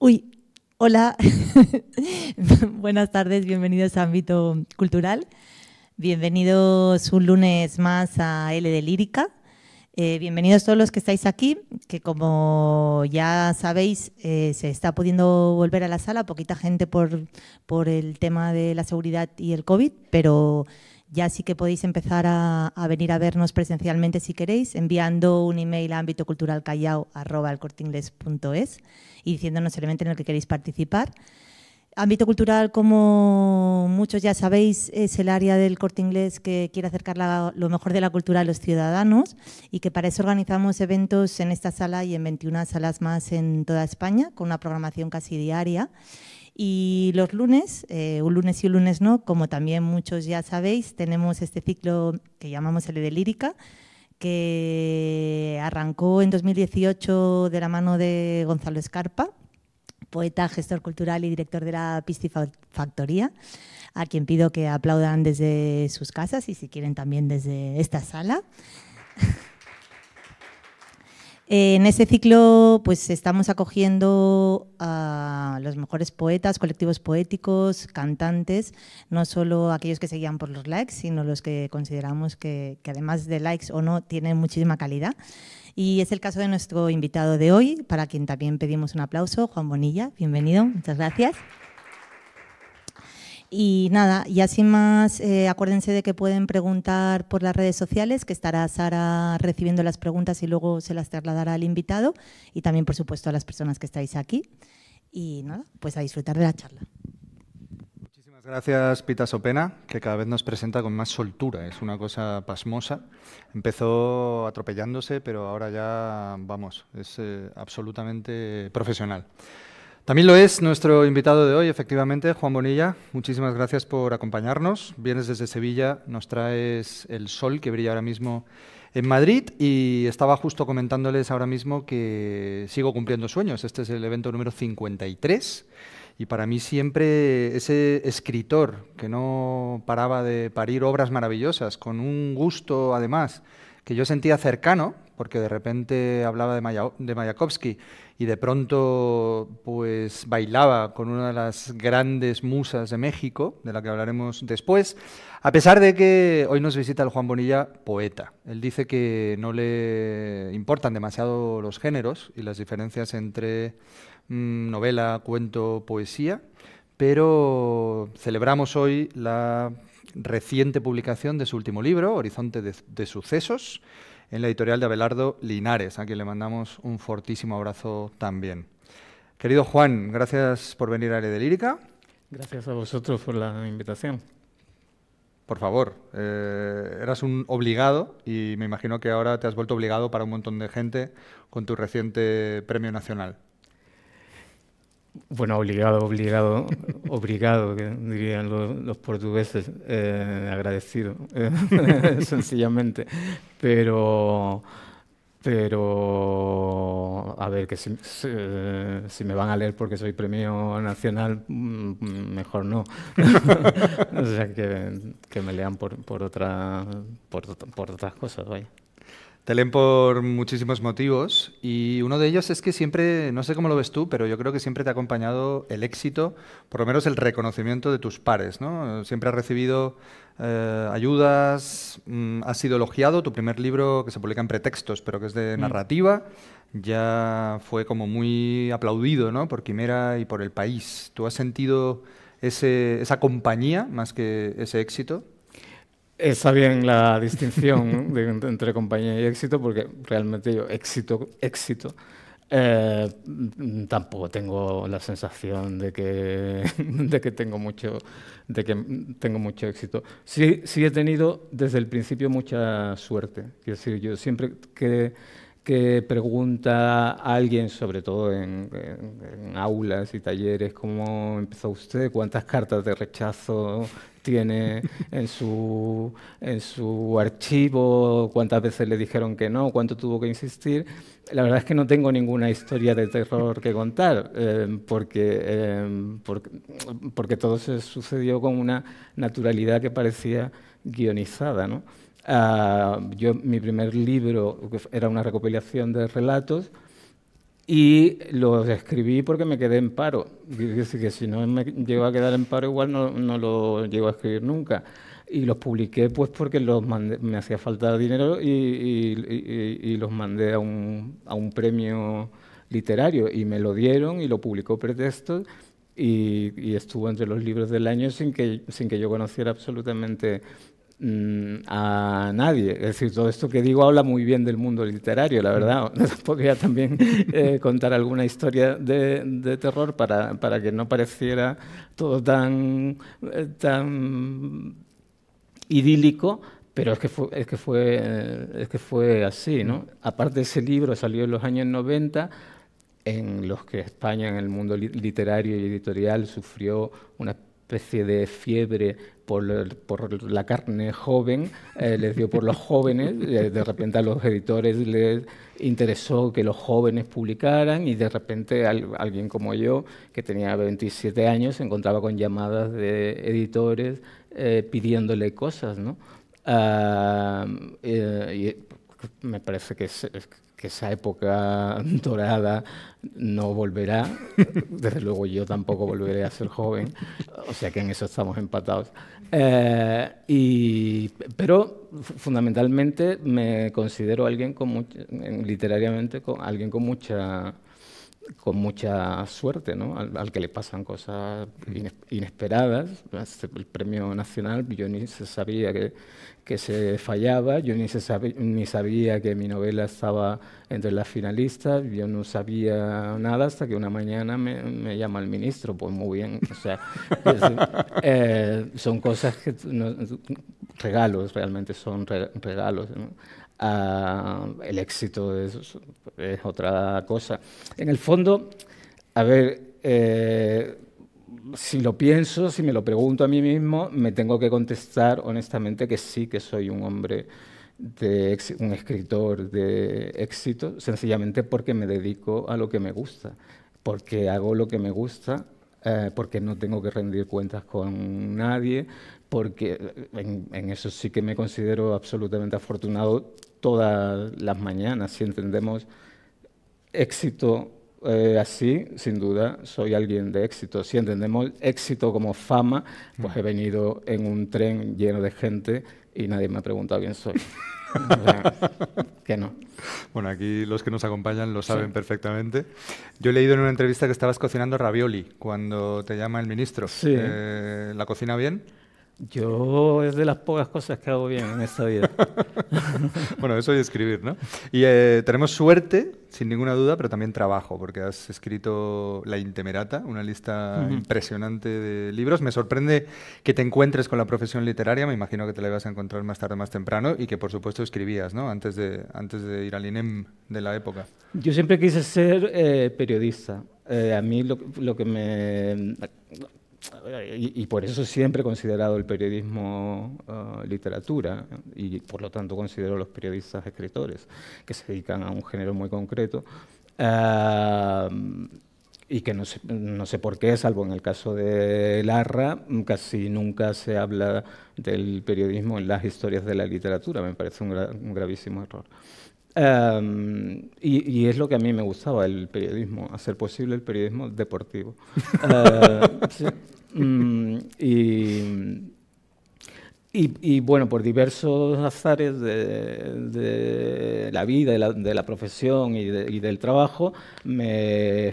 Uy, hola, buenas tardes, bienvenidos a Ámbito Cultural. Bienvenidos un lunes más a L de Lírica. Eh, bienvenidos todos los que estáis aquí, que como ya sabéis, eh, se está pudiendo volver a la sala, poquita gente por, por el tema de la seguridad y el COVID, pero ya sí que podéis empezar a, venir a vernos presencialmente si queréis, enviando un email a ámbitoculturalcallao.es y diciéndonos el evento en el que queréis participar. Ámbito cultural, como muchos ya sabéis, es el área del corte inglés que quiere acercar lo mejor de la cultura a los ciudadanos y que para eso organizamos eventos en esta sala y en 21 salas más en toda España, con una programación casi diaria. Y los lunes, eh, un lunes y un lunes no, como también muchos ya sabéis, tenemos este ciclo que llamamos el de lírica, que arrancó en 2018 de la mano de Gonzalo Escarpa, poeta, gestor cultural y director de la Piscifactoría, a quien pido que aplaudan desde sus casas y si quieren también desde esta sala. en ese ciclo pues estamos acogiendo a los mejores poetas, colectivos poéticos, cantantes, no solo aquellos que seguían por los likes, sino los que consideramos que, que además de likes o no tienen muchísima calidad. Y es el caso de nuestro invitado de hoy, para quien también pedimos un aplauso, Juan Bonilla. Bienvenido, muchas gracias. Y nada, y así más, eh, acuérdense de que pueden preguntar por las redes sociales, que estará Sara recibiendo las preguntas y luego se las trasladará al invitado y también, por supuesto, a las personas que estáis aquí. Y nada, pues a disfrutar de la charla. Muchísimas gracias, Pita Sopena, que cada vez nos presenta con más soltura. Es una cosa pasmosa. Empezó atropellándose, pero ahora ya, vamos, es eh, absolutamente profesional. También lo es nuestro invitado de hoy, efectivamente, Juan Bonilla. Muchísimas gracias por acompañarnos. Vienes desde Sevilla, nos traes el sol que brilla ahora mismo en Madrid y estaba justo comentándoles ahora mismo que sigo cumpliendo sueños. Este es el evento número 53 y para mí siempre ese escritor que no paraba de parir obras maravillosas, con un gusto además que yo sentía cercano, porque de repente hablaba de, de Mayakovsky y de pronto pues bailaba con una de las grandes musas de México, de la que hablaremos después, a pesar de que hoy nos visita el Juan Bonilla poeta. Él dice que no le importan demasiado los géneros y las diferencias entre mm, novela, cuento, poesía, pero celebramos hoy la reciente publicación de su último libro, Horizonte de Sucesos, en la editorial de Abelardo Linares, a quien le mandamos un fortísimo abrazo también. Querido Juan, gracias por venir a Área de Lírica. Gracias a vosotros por la invitación. Por favor, eh, eras un obligado y me imagino que ahora te has vuelto obligado para un montón de gente con tu reciente premio nacional. Bueno, obligado, obligado, obligado, que dirían los, portugueses, eh, agradecido, sencillamente. Pero, pero, a ver, que eh, si, me van a leer porque soy premio nacional, mm, mejor no. o sea, que, me lean por, por, otra, por, por otras cosas, vaya. Te leen por muchísimos motivos y uno de ellos es que siempre, no sé cómo lo ves tú, pero yo creo que siempre te ha acompañado el éxito, por lo menos el reconocimiento de tus pares, ¿no? Siempre has recibido eh, ayudas, mm, has sido elogiado, tu primer libro que se publica en pretextos, pero que es de mm. narrativa, ya fue como muy aplaudido, ¿no? Por Quimera y por el país. ¿Tú has sentido esa compañía más que ese éxito? Está bien la distinción entre compañía y éxito, porque realmente yo éxito, éxito, eh, tampoco tengo la sensación de que, de que, tengo, mucho, de que tengo mucho éxito. Sí, sí he tenido desde el principio mucha suerte. Quiero decir, yo siempre que que pregunta a alguien, sobre todo en, aulas y talleres, cómo empezó usted, cuántas cartas de rechazo tiene en su, en su archivo, cuántas veces le dijeron que no, cuánto tuvo que insistir. La verdad es que no tengo ninguna historia de terror que contar, em, porque, em, porque, porque, todo se sucedió con una naturalidad que parecía guionizada. ¿no? Ah, yo, mi primer libro era una recopilación de relatos y los escribí porque me quedé en paro. que si no me llego a quedar en paro, igual no, no lo llego a escribir nunca. Y los publiqué pues porque los me hacía falta dinero y, y, y los mandé a un, a un, premio literario y me lo dieron y lo publicó Pretexto y, estuvo entre los libros del año sin que, sin que yo conociera absolutamente Mm, a nadie. Es decir, todo esto que digo habla muy bien del mundo literario, la verdad. Mm. Podría también eh, contar alguna historia de, terror para, que no pareciera todo tan, eh, tan idílico, pero es que fue, que fue, eh, que fue así. ¿no? Mm. Aparte, ese libro salió en los años 90 en los que España en el mundo literario y editorial sufrió una especie de fiebre por, por la carne joven, eh, les dio por los jóvenes, de repente a los editores les interesó que los jóvenes publicaran y de repente alguien como yo, que tenía 27 años, se encontraba con llamadas de editores eh, pidiéndole cosas, ¿no? Ah, eh, y me parece que es que esa época dorada no volverá. Desde luego yo tampoco volveré a ser joven, o sea que en eso estamos empatados. Eh, y, pero fundamentalmente me considero alguien con mucha, literariamente con, alguien con mucha con mucha suerte, ¿no? al, al que le pasan cosas inesperadas. El premio nacional, yo ni se sabía que, que se fallaba, yo ni, se sabía, ni sabía que mi novela estaba entre las finalistas, yo no sabía nada hasta que una mañana me, llama el ministro, pues muy bien, eh, son cosas que, regalos, realmente son regalos. Ah, el éxito es otra cosa. En el fondo, a ver, eh, si lo pienso, si me lo pregunto a mí mismo, me tengo que contestar honestamente que sí que soy un hombre, de un escritor de éxito, sencillamente porque me dedico a lo que me gusta, porque hago lo que me gusta, eh, porque no tengo que rendir cuentas con nadie, porque eh, en eso sí que me considero absolutamente afortunado todas las mañanas, si entendemos éxito eh, así, sin duda, soy alguien de éxito. Si entendemos éxito como fama, pues he venido en un tren lleno de gente y nadie me ha preguntado quién soy. que no. Bueno, aquí los que nos acompañan lo saben perfectamente. Yo he leído en una entrevista que estabas cocinando ravioli cuando te llama el ministro. Eh, ¿La cocina bien? Yo es de las pocas cosas que hago bien en esta vida. bueno, eso y escribir, ¿no? Y eh, tenemos suerte, sin ninguna duda, pero también trabajo, porque has escrito La Intemerata, una lista impresionante de libros. Me sorprende que te encuentres con la profesión literaria, me imagino que te la ibas a encontrar más tarde, más temprano, y que por supuesto escribías, ¿no? Antes de, antes de ir al INEM de la época. Yo siempre quise ser eh, periodista. Eh, a mí lo que me y, por eso siempre he considerado el periodismo ah, literatura y por lo tanto considero los periodistas escritores que se dedican a un género muy concreto ah, y que no sé, no sé, por qué, salvo en el caso de Larra, casi nunca se habla del periodismo en las historias de la literatura, me parece un, gravísimo error. Ah, y, es lo que a mí me gustaba el periodismo, hacer posible el periodismo deportivo. sí. Mm, y. Y, bueno, por diversos azares de, la vida, de la, profesión y, del trabajo, me,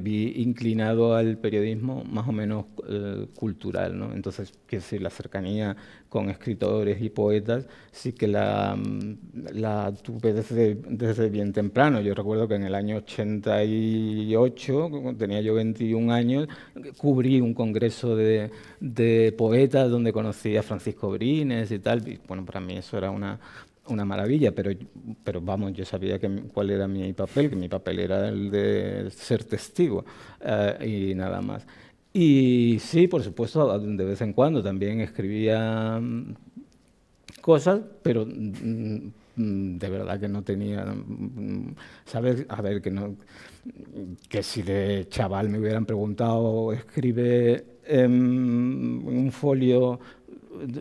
vi inclinado al periodismo más o menos eh, cultural. Entonces, quiero decir, la cercanía con escritores y poetas, sí que la, mm, tuve desde, bien temprano. Yo recuerdo que en el año 88, tenía yo 21 años, cubrí un congreso de, poetas donde conocí a Francisco Brines y tal. Y, bueno, para mí eso era una, maravilla, pero, pero vamos, yo sabía que, cuál era mi papel, que mi papel era el de ser testigo eh, y nada más. Y sí, por supuesto, de vez en cuando también escribía mm, cosas, pero mm, mm, de verdad que no tenía, ¿sabes? A ver, que, si de chaval me hubieran preguntado, escribe en em, un folio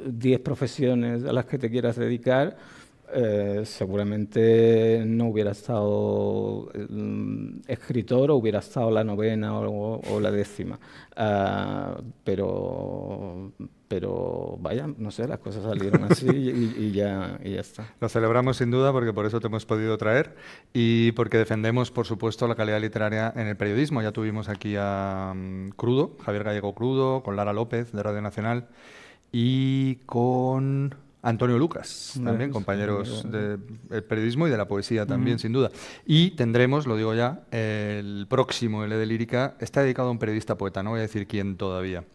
10 profesiones a las que te quieras dedicar, eh, seguramente no hubiera estado mm, escritor o hubiera estado la novena o, la décima. Ah, pero, pero vaya, no sé, las cosas salieron así y, ya, y, ya, está. Lo celebramos sin duda porque por eso te hemos podido traer y porque defendemos, por supuesto, la calidad literaria en el periodismo. Ya tuvimos aquí a mm, Crudo, Javier Gallego Crudo, con Lara López de Radio Nacional y con... Antonio Lucas, también, compañeros del eh. periodismo y de la poesía también, sin duda. Y tendremos, lo digo ya, el próximo L de Lírica, está dedicado a un periodista poeta, no voy a decir quién todavía.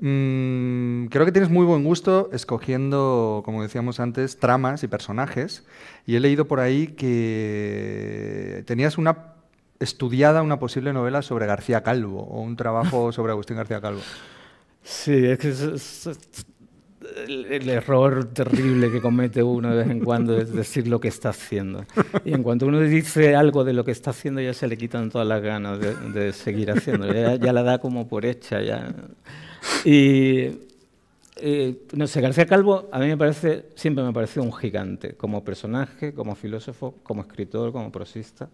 Mm, creo que tienes muy buen gusto escogiendo, como decíamos antes, tramas y personajes. Y he leído por ahí que tenías una estudiada una posible novela sobre García Calvo o un trabajo sobre Agustín García Calvo. Sí, es que el, error terrible que comete uno de vez en cuando es decir lo que está haciendo. Y en cuanto uno dice algo de lo que está haciendo, ya se le quitan todas las ganas de, seguir haciendo. Ya, la da como por hecha. Ya. Y eh, no sé, García Calvo a mí me parece, siempre me pareció un gigante, como personaje, como filósofo, como escritor, como prosista.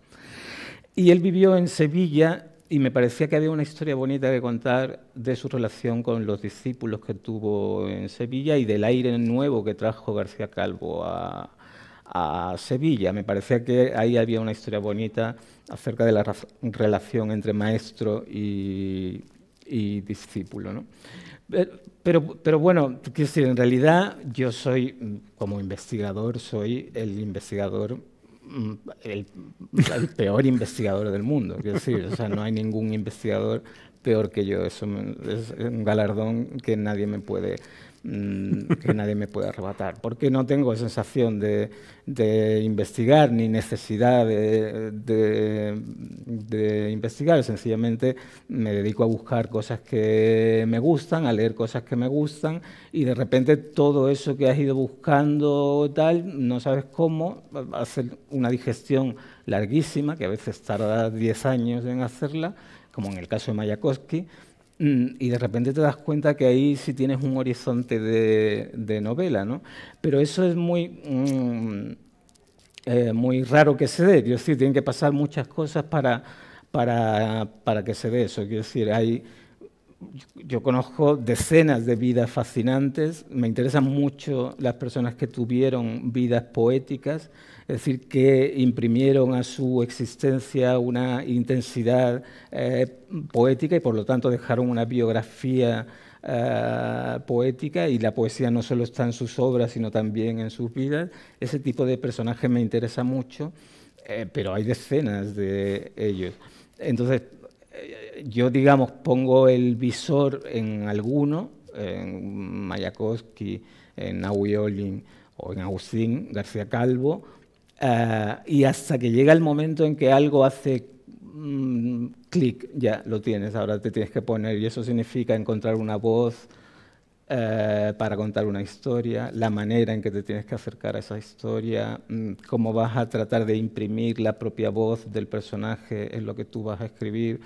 Y él vivió en Sevilla y me parecía que había una historia bonita que contar de su relación con los discípulos que tuvo en Sevilla y del aire nuevo que trajo García Calvo a, Sevilla. Me parecía que ahí había una historia bonita acerca de la relación entre maestro y, discípulo. ¿no? Pero, pero, bueno, en realidad yo soy, como investigador, soy el investigador Mm, el, peor investigador del mundo. Quiero decir, sea, no hay ningún investigador peor que yo. Eso es un galardón que nadie me puede Mm, que nadie me puede arrebatar, porque no tengo sensación de, investigar ni necesidad de, investigar, sencillamente me dedico a buscar cosas que me gustan, a leer cosas que me gustan y de repente todo eso que has ido buscando tal, no sabes cómo, hacer una digestión larguísima, que a veces tarda 10 años en hacerla, como en el caso de Mayakovsky, Mm, y de repente te das cuenta que ahí sí tienes un horizonte de, novela, ¿no? Pero eso es muy, mm, eh, muy raro que se dé, quiero decir, tienen que pasar muchas cosas para, que se dé eso, quiero decir, hay... Yo conozco decenas de vidas fascinantes, me interesan mucho las personas que tuvieron vidas poéticas, es decir, que imprimieron a su existencia una intensidad eh, poética y por lo tanto dejaron una biografía eh, poética y la poesía no solo está en sus obras, sino también en sus vidas. Ese tipo de personajes me interesa mucho, eh, pero hay decenas de ellos. Entonces, yo, digamos, pongo el visor en alguno, en Mayakovsky, en Naui Olin o en Agustín García Calvo, eh, y hasta que llega el momento en que algo hace mm, clic, ya lo tienes, ahora te tienes que poner. Y eso significa encontrar una voz eh, para contar una historia, la manera en que te tienes que acercar a esa historia, mm, cómo vas a tratar de imprimir la propia voz del personaje en lo que tú vas a escribir.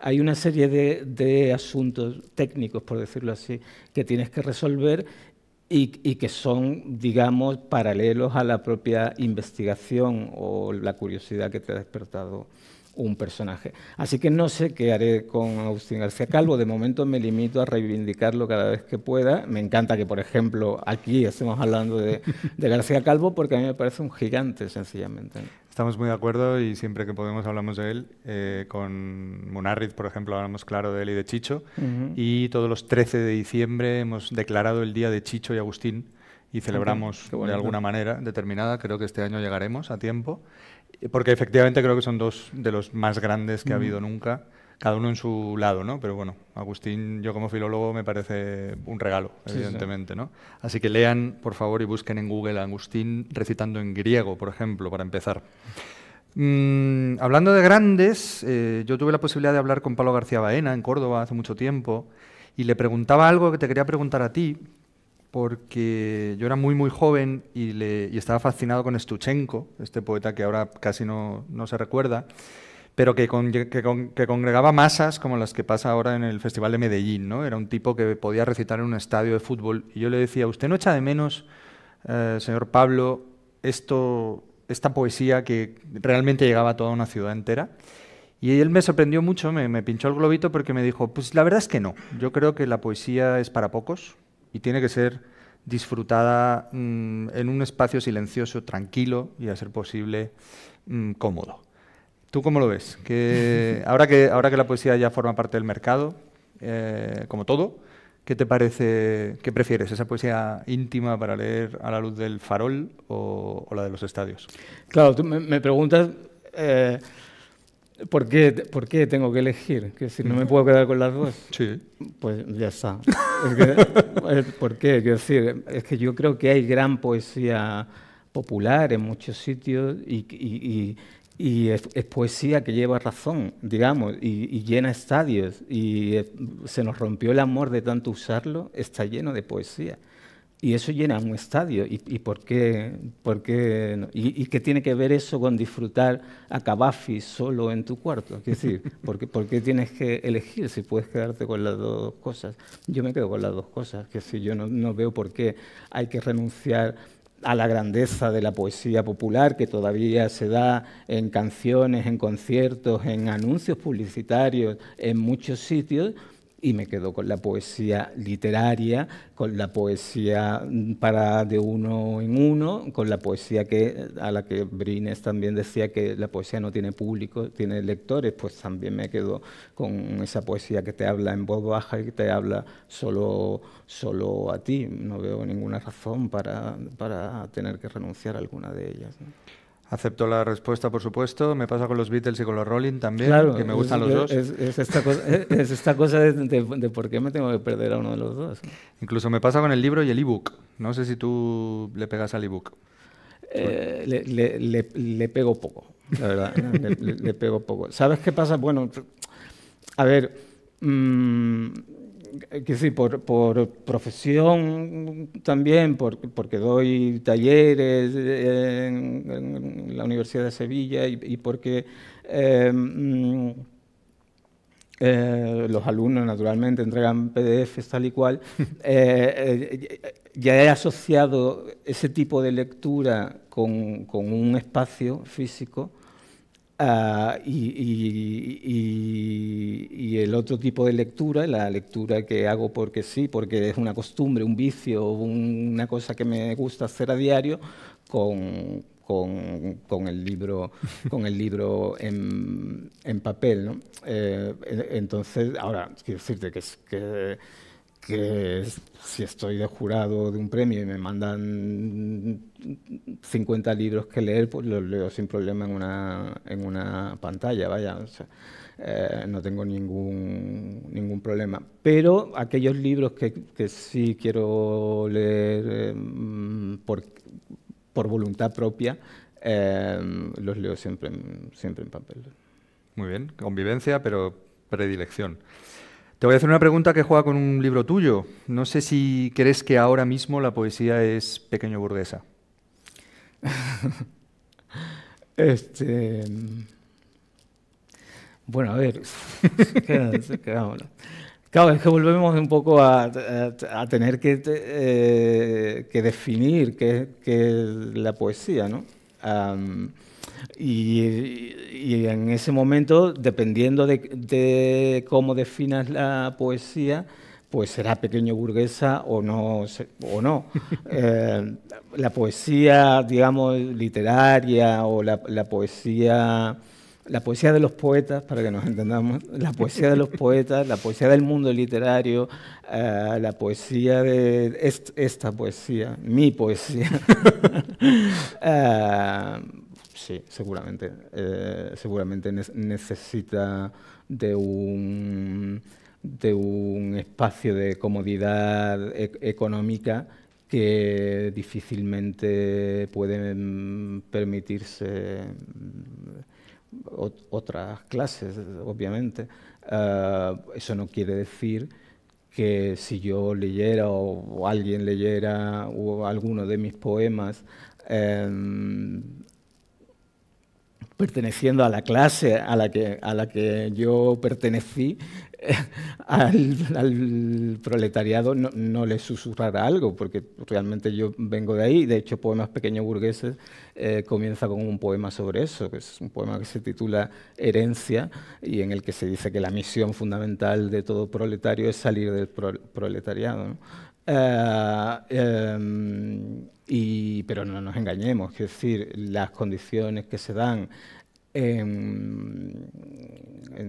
Hay una serie de, de asuntos técnicos, por decirlo así, que tienes que resolver y, que son, digamos, paralelos a la propia investigación o la curiosidad que te ha despertado un personaje. Así que no sé qué haré con Agustín García Calvo. De momento me limito a reivindicarlo cada vez que pueda. Me encanta que, por ejemplo, aquí estemos hablando de García Calvo porque a mí me parece un gigante, sencillamente. Estamos muy de acuerdo y siempre que podemos hablamos de él. Eh, con Munarriz, por ejemplo, hablamos claro de él y de Chicho. Y todos los 13 de diciembre hemos declarado el día de Chicho y Agustín y celebramos de alguna manera determinada. Creo que este año llegaremos a tiempo, eh, porque efectivamente creo que son dos de los más grandes que ha habido nunca cada uno en su lado, ¿no? Pero bueno, Agustín, yo como filólogo me parece un regalo, evidentemente, ¿no? Así que lean, por favor, y busquen en Google a Agustín recitando en griego, por ejemplo, para empezar. Mm, hablando de grandes, eh, yo tuve la posibilidad de hablar con Pablo García Baena en Córdoba hace mucho tiempo y le preguntaba algo que te quería preguntar a ti, porque yo era muy, muy joven y, estaba fascinado con Stuchenko, este poeta que ahora casi no, no se recuerda pero que, que, congregaba masas como las que pasa ahora en el Festival de Medellín. ¿no? Era un tipo que podía recitar en un estadio de fútbol. Y yo le decía, ¿usted no echa de menos, eh, señor Pablo, esto, esta poesía que realmente llegaba a toda una ciudad entera? Y él me sorprendió mucho, me, pinchó el globito porque me dijo, pues la verdad es que no. Yo creo que la poesía es para pocos y tiene que ser disfrutada mm, en un espacio silencioso, tranquilo y, a ser posible, mm, cómodo. ¿Tú cómo lo ves? Que ahora, que, ahora que la poesía ya forma parte del mercado, eh, como todo, ¿qué te parece, qué prefieres? ¿Esa poesía íntima para leer a la luz del farol o, la de los estadios? Claro, tú me, preguntas... Eh, ¿Por qué, tengo que elegir? Que si no me puedo quedar con las dos. Sí. Pues ya está. ¿Por qué? Quiero decir, es que yo creo que hay gran poesía popular en muchos sitios y, y es, poesía que lleva razón, digamos, y, llena estadios. Y se nos rompió el amor de tanto usarlo, está lleno de poesía. Y eso llena un estadio. ¿Y, por qué? Por qué ¿Y, qué tiene que ver eso con disfrutar a Cabafi solo en tu cuarto? Es decir, ¿por qué, tienes que elegir si puedes quedarte con las dos cosas? Yo me quedo con las dos cosas, que si yo no, no veo por qué hay que renunciar a la grandeza de la poesía popular que todavía se da en canciones, en conciertos, en anuncios publicitarios, en muchos sitios, y me quedo con la poesía literaria, con la poesía mm, para de uno en uno, con la poesía que, a la que Brines también decía que la poesía no tiene público, tiene lectores, pues también me quedo con esa poesía que te habla en voz baja y que te habla solo, solo a ti. No veo ninguna razón para, tener que renunciar a alguna de ellas. Acepto la respuesta, por supuesto. Me pasa con los Beatles y con los Rolling también, que me gustan los dos. Es, esta cosa, es, de, por qué me tengo que perder a uno de los dos. Incluso me pasa con el libro y el ebook. No sé si tú le pegas al ebook. Eh, le, le, pego poco, la verdad. le, pego poco. ¿Sabes qué pasa? Bueno, a ver, mm, eh, que sí, por, por, profesión también, porque doy talleres eh, en, la Universidad de Sevilla y, y porque eh, mm, los alumnos naturalmente entregan PDFs tal y cual, ya he asociado ese tipo de lectura con un espacio físico Ah, y, el otro tipo de lectura, la lectura que hago porque sí, porque es una costumbre, un vicio, una cosa que me gusta hacer a diario, con, el libro, con el libro en, papel. Eh, entonces, ahora, quiero decirte que, que que si estoy de jurado de un premio y me mandan 50 libros que leer, pues los leo sin problema en una, en una pantalla, vaya, eh, no tengo ningún, ningún problema. Pero aquellos libros que, que sí quiero leer eh, por, por, voluntad propia, eh, los leo siempre, siempre en papel. Muy bien, convivencia, pero predilección. Te voy a hacer una pregunta que juega con un libro tuyo. No sé si crees que ahora mismo la poesía es pequeño burguesa. este. Mm, bueno, a ver. claro, es que volvemos un poco a, tener que, eh, definir qué es la poesía, ¿no? Y, en ese momento, dependiendo de, cómo definas la poesía, pues será pequeño burguesa o no. O no. Eh, la poesía, digamos, literaria o la, poesía... La poesía de los poetas, para que nos entendamos, la poesía de los poetas, la poesía del mundo literario, eh, la poesía de esta poesía, mi poesía. Eh, Sí, seguramente. Eh, seguramente necesita de un, de un espacio de comodidad e-, económica que difícilmente pueden mm, permitirse mm, otras clases, obviamente. Ah, eso no quiere decir que si yo leyera o, alguien leyera o alguno de mis poemas, em, perteneciendo a la clase a la que, yo pertenecí, al, proletariado no, le susurrará algo, porque realmente yo vengo de ahí. De hecho, Poemas Pequeños Burgueses eh, comienza con un poema sobre eso, que es un poema que se titula Herencia y en el que se dice que la misión fundamental de todo proletario es salir del proletariado. Eh, em, y, pero no nos engañemos, es decir, las condiciones que se dan en,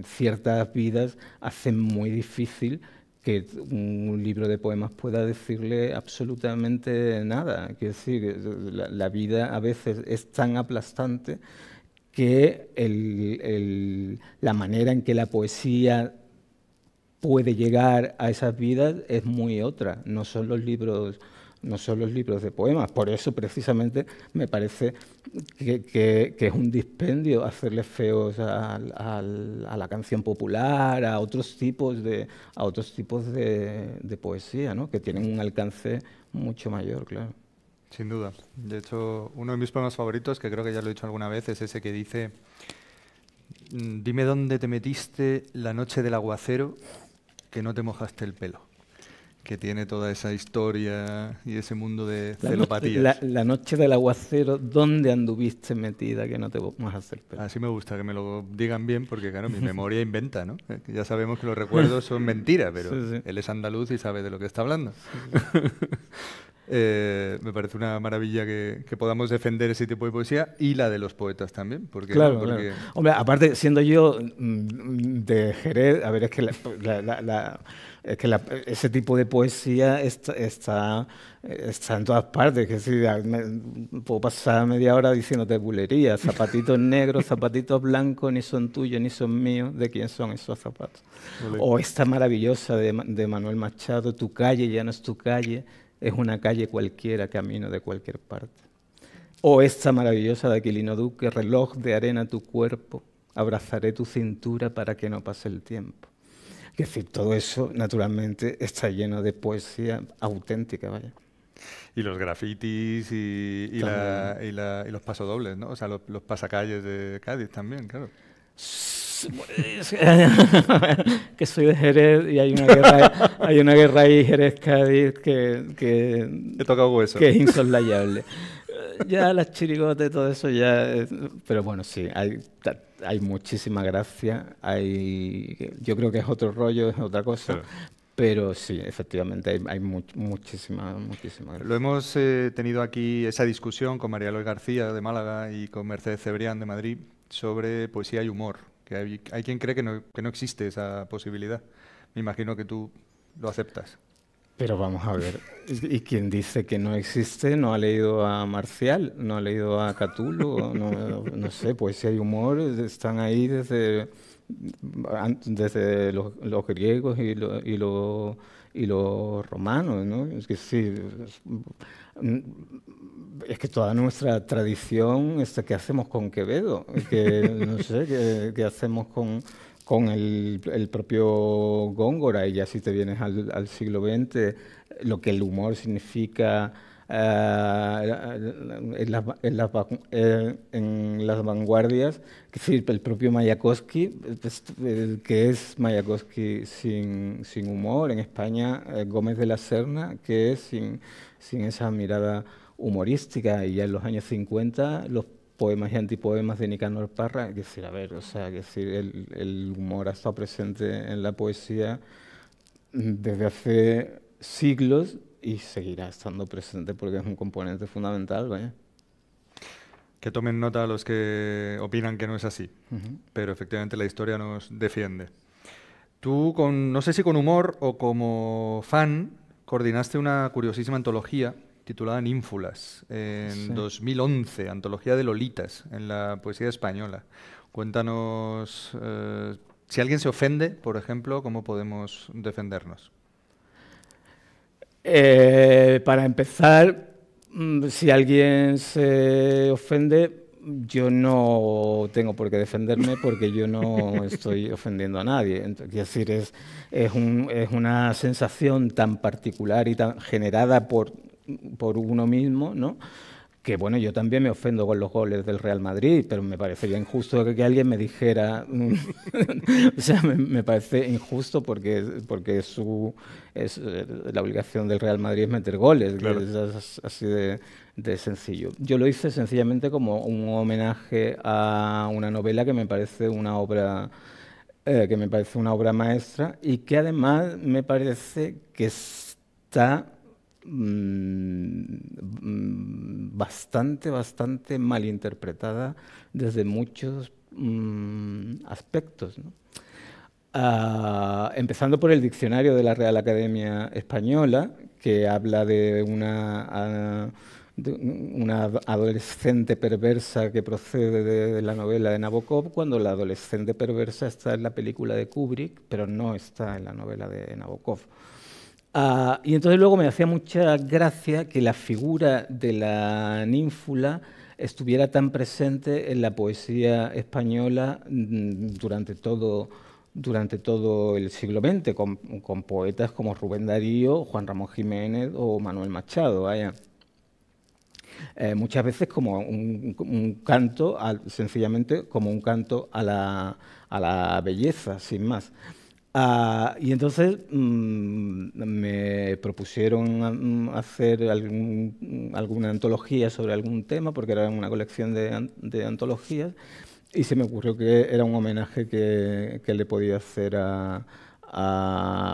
ciertas vidas hacen muy difícil que un libro de poemas pueda decirle absolutamente nada. Es decir, la, vida a veces es tan aplastante que la manera en que la poesía puede llegar a esas vidas es muy otra, no son los libros no son los libros de poemas. Por eso, precisamente, me parece que, es un dispendio hacerle feos a, la canción popular, a otros tipos de, a otros tipos de, de poesía, ¿no? que tienen un alcance mucho mayor, claro. Sin duda. De hecho, uno de mis poemas favoritos, que creo que ya lo he dicho alguna vez, es ese que dice, mm, dime dónde te metiste la noche del aguacero que no te mojaste el pelo, que tiene toda esa historia y ese mundo de la la, noche del aguacero, ¿dónde anduviste metida que no te mojaste el pelo? Así me gusta que me lo digan bien, porque claro, mi memoria inventa, ¿no? Eh, ya sabemos que los recuerdos son mentiras, pero él es andaluz y sabe de lo que está hablando. Eh, me parece una maravilla que, podamos defender ese tipo de poesía y la de los poetas también. Porque, claro, Hombre, aparte, siendo yo mm, de Jerez, a ver, es que, ese tipo de poesía está, está, en todas partes. Que si, puedo pasar media hora diciéndote bulerías, zapatitos negros, zapatitos blancos, ni son tuyos, ni son míos, ¿de quién son esos zapatos? O esta maravillosa de, de Manuel Machado, tu calle ya no es tu calle es una calle cualquiera, camino de cualquier parte. O oh, esta maravillosa de Aquilino Duque, reloj de arena tu cuerpo, abrazaré tu cintura para que no pase el tiempo. Es decir, todo eso naturalmente está lleno de poesía auténtica, vaya. Y los grafitis y, y, la, y, la, y los pasodobles, ¿no? O sea, los, los pasacalles de Cádiz también, claro. Pues, que soy de Jerez y hay una guerra, hay una guerra ahí Jerez-Cádiz que, que, que es insoslayable. Eh, ya las chirigotas todo eso ya... pero bueno, sí, hay, hay muchísima gracia, hay, yo creo que es otro rollo, es otra cosa, Pero sí, efectivamente, hay, hay muchísima, muchísima. Lo hemos eh, tenido aquí, esa discusión con María Luis García de Málaga y con Mercedes Cebrián de Madrid sobre poesía y humor hay, quien cree que no, que no existe esa posibilidad. Me imagino que tú lo aceptas. Pero vamos a ver, y quien dice que no existe no ha leído a Marcial, no ha leído a Catulo, no, no sé, poesía y humor están ahí desde, desde los, griegos y, y, los romanos, ¿no? Es que sí, es que toda nuestra tradición, este, que hacemos con Quevedo? ¿Qué, no sé, hacemos con, el, propio Góngora? Y ya si te vienes al, siglo XX, lo que el humor significa... Eh, eh, en, las, vanguardias, el propio Mayakovsky, pues, que es Mayakovsky sin, humor, en España eh, Gómez de la Serna, que es sin, sin esa mirada humorística y ya en los años 50 los poemas y antipoemas de Nicanor Parra, que decir, a ver, o sea, que decir, el, humor ha estado presente en la poesía desde hace siglos y seguirá estando presente porque es un componente fundamental, Que tomen nota los que opinan que no es así, pero efectivamente la historia nos defiende. Tú, con, no sé si con humor o como fan, coordinaste una curiosísima antología titulada Nínfulas, en 2011, Antología de Lolitas, en la poesía española. Cuéntanos eh, si alguien se ofende, por ejemplo, cómo podemos defendernos. Eh, para empezar, mm, si alguien se ofende, yo no tengo por qué defenderme porque yo no estoy ofendiendo a nadie. Quiero decir, es, es, es, una sensación tan particular y tan generada por por uno mismo, ¿no? que bueno, yo también me ofendo con los goles del Real Madrid, pero me parecería injusto que, alguien me dijera, o sea, me, parece injusto porque, porque su, es, eh, la obligación del Real Madrid es meter goles, es, así de, sencillo. Yo lo hice sencillamente como un homenaje a una novela que me parece una obra... Eh, que me parece una obra maestra y que además me parece que está Mm, bastante, bastante interpretada desde muchos mm, aspectos. Ah, empezando por el diccionario de la Real Academia Española, que habla de una ah, adolescente perversa que procede de, la novela de Nabokov, cuando la adolescente perversa está en la película de Kubrick, pero no está en la novela de Nabokov. Ah, y entonces luego me hacía mucha gracia que la figura de la ninfula estuviera tan presente en la poesía española mm, durante todo, durante todo el siglo XX, con, poetas como Rubén Darío, Juan Ramón Jiménez o Manuel Machado. Eh, muchas veces como un, canto, sencillamente como un canto a la, a la belleza, sin más. Ah, y entonces mm, me propusieron mm, hacer alguna antología sobre algún tema, porque era una colección de, antologías, y se me ocurrió que era un homenaje que, le podía hacer a,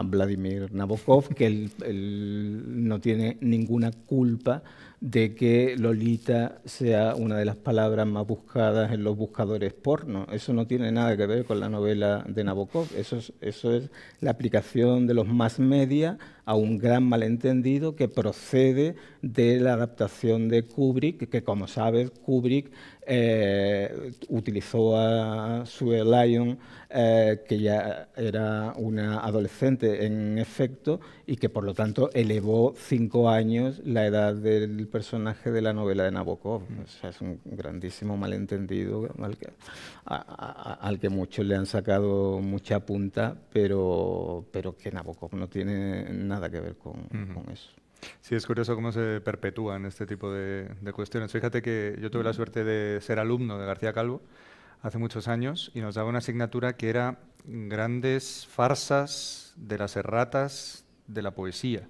Vladimir Nabokov, que él no tiene ninguna culpa de que Lolita sea una de las palabras más buscadas en los buscadores porno. Eso no tiene nada que ver con la novela de Nabokov. Eso es, la aplicación de los más media a un gran malentendido que procede de la adaptación de Kubrick, que como sabes, Kubrick eh, utilizó a Sue Lyon, eh, que ya era una adolescente en efecto y que por lo tanto elevó cinco años la edad del personaje de la novela de Nabokov. es un grandísimo malentendido al que, muchos le han sacado mucha punta, pero, pero que Nabokov no tiene nada que ver con eso. Sí, es curioso cómo se perpetúan este tipo de, cuestiones. Fíjate que yo tuve la suerte de ser alumno de García Calvo hace muchos años y nos daba una asignatura que era grandes farsas de las erratas de la poesía.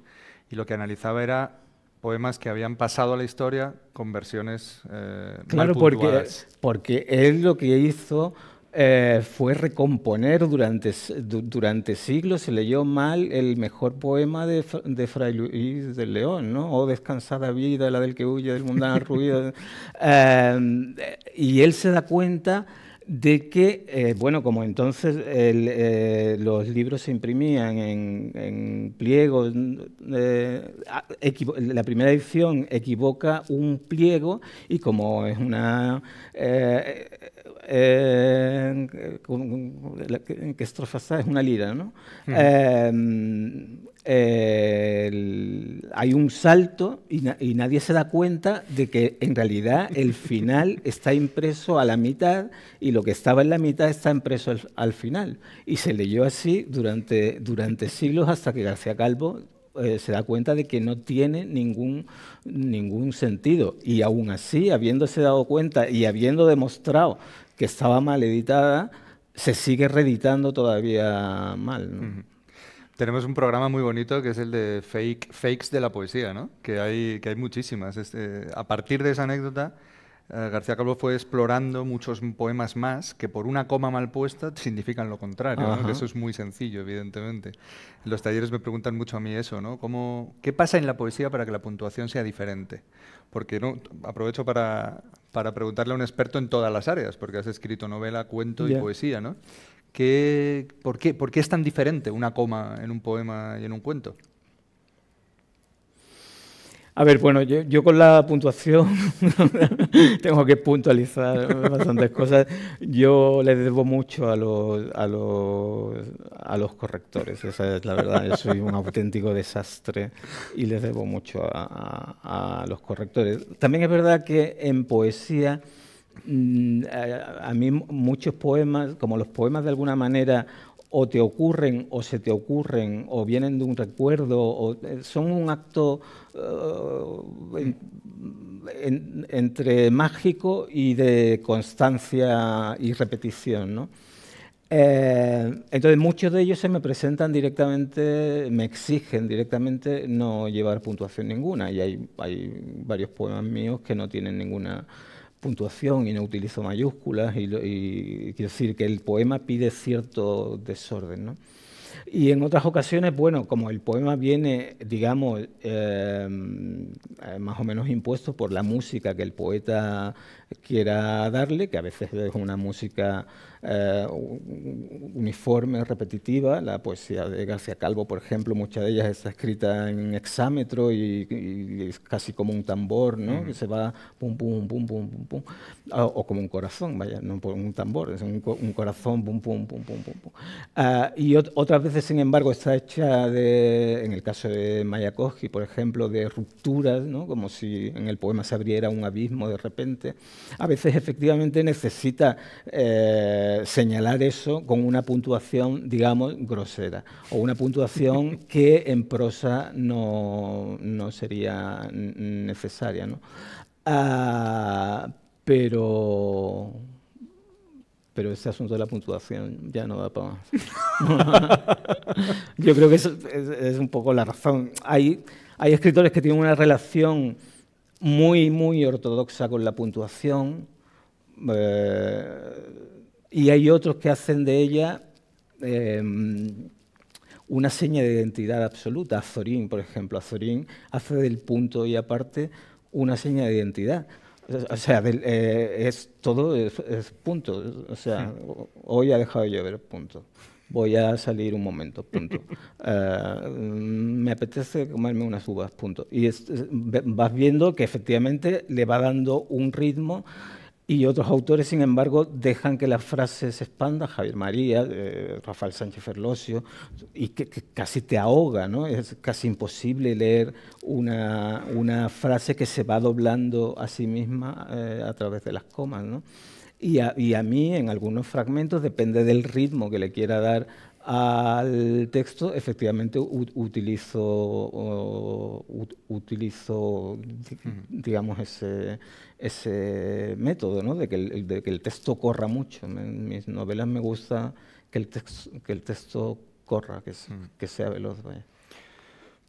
Y lo que analizaba era poemas que habían pasado a la historia con versiones eh, claro, porque, porque él lo que hizo eh, fue recomponer durante, durante siglos, se leyó mal el mejor poema de, de Fray Luis de León, ¿no? O oh, Descansada vida, la del que huye del mundano ruido. Em, y él se da cuenta de que, eh, bueno, como entonces eh, los libros se imprimían en, en pliegos, la primera edición equivoca un pliego y como es una eh, que, estrofa es una lira, ¿no? Em, hay un salto y, nadie se da cuenta de que en realidad el final está impreso a la mitad y lo que estaba en la mitad está impreso al, final. Y se leyó así durante, durante siglos hasta que García Calvo eh, se da cuenta de que no tiene ningún, ningún sentido. Y aún así, habiéndose dado cuenta y habiendo demostrado que estaba mal editada, se sigue reeditando todavía mal. Tenemos un programa muy bonito que es el de fake, fakes de la poesía, ¿no? que, hay, que hay muchísimas. Este, a partir de esa anécdota eh, García Calvo fue explorando muchos poemas más que por una coma mal puesta significan lo contrario, eso es muy sencillo, evidentemente. los talleres me preguntan mucho a mí eso, ¿no? ¿Cómo, ¿Qué pasa en la poesía para que la puntuación sea diferente? Porque aprovecho para, preguntarle a un experto en todas las áreas, porque has escrito novela, cuento y poesía, ¿no? ¿Por qué es tan diferente una coma en un poema y en un cuento? A ver, bueno, yo, con la puntuación tengo que puntualizar bastantes cosas. Yo les debo mucho a los, a los, a los correctores, esa es la verdad. soy un auténtico desastre y les debo mucho a, los correctores. También es verdad que en poesía, mm, a mí muchos poemas, como los poemas de alguna manera o te ocurren o se te ocurren o vienen de un recuerdo o eh, son un acto eh, entre mágico y de constancia y repetición. ¿no? Eh, entonces muchos de ellos se me presentan directamente, me exigen directamente no llevar puntuación ninguna y hay, hay varios poemas míos que no tienen ninguna puntuación y no utilizo mayúsculas, y, quiero decir que el poema pide cierto desorden. ¿no? Y en otras ocasiones, bueno, como el poema viene, digamos, eh, más o menos impuesto por la música que el poeta quiera darle, que a veces es una música eh, uniforme, repetitiva. La poesía de García Calvo, por ejemplo, muchas de ellas está escrita en hexámetro y, es casi como un tambor, ¿no? Que se va pum, pum, pum, pum, pum, ah, O, como un corazón, vaya, no un tambor, es un, corazón, pum, pum, pum, pum, pum. Ah, y otras veces, sin embargo, está hecha de, en el caso de Mayakovsky, por ejemplo, de rupturas, ¿no? Como si en el poema se abriera un abismo de repente. A veces, efectivamente, necesita... Eh, eh, señalar eso con una puntuación, digamos, grosera, o una puntuación que en prosa no, no sería necesaria. Ah, pero pero ese asunto de la puntuación ya no da para más. Yo creo que es, un poco la razón. Hay, hay escritores que tienen una relación muy, muy ortodoxa con la puntuación. Eh, y hay otros que hacen de ella em, una seña de identidad absoluta. Azorín, por ejemplo, Azorín hace del punto y aparte una seña de identidad. O sea, eh, es todo es, punto. O sea, hoy ha dejado de llover, punto. Voy a salir un momento, punto. Eh, me apetece comerme unas uvas, punto. Y vas viendo que efectivamente le va dando un ritmo y otros autores, sin embargo, dejan que la frase se expanda, Javier María, eh, Rafael Sánchez Ferlosio, y que, casi te ahoga, ¿no? Es casi imposible leer una, frase que se va doblando a sí misma eh, a través de las comas, Y y a, mí, en algunos fragmentos, depende del ritmo que le quiera dar al texto, efectivamente utilizo, utilizo digamos, ese, ese método, de, que el, de que el texto corra mucho. En mis novelas me gusta que el, texto, que el texto corra, que, sea veloz.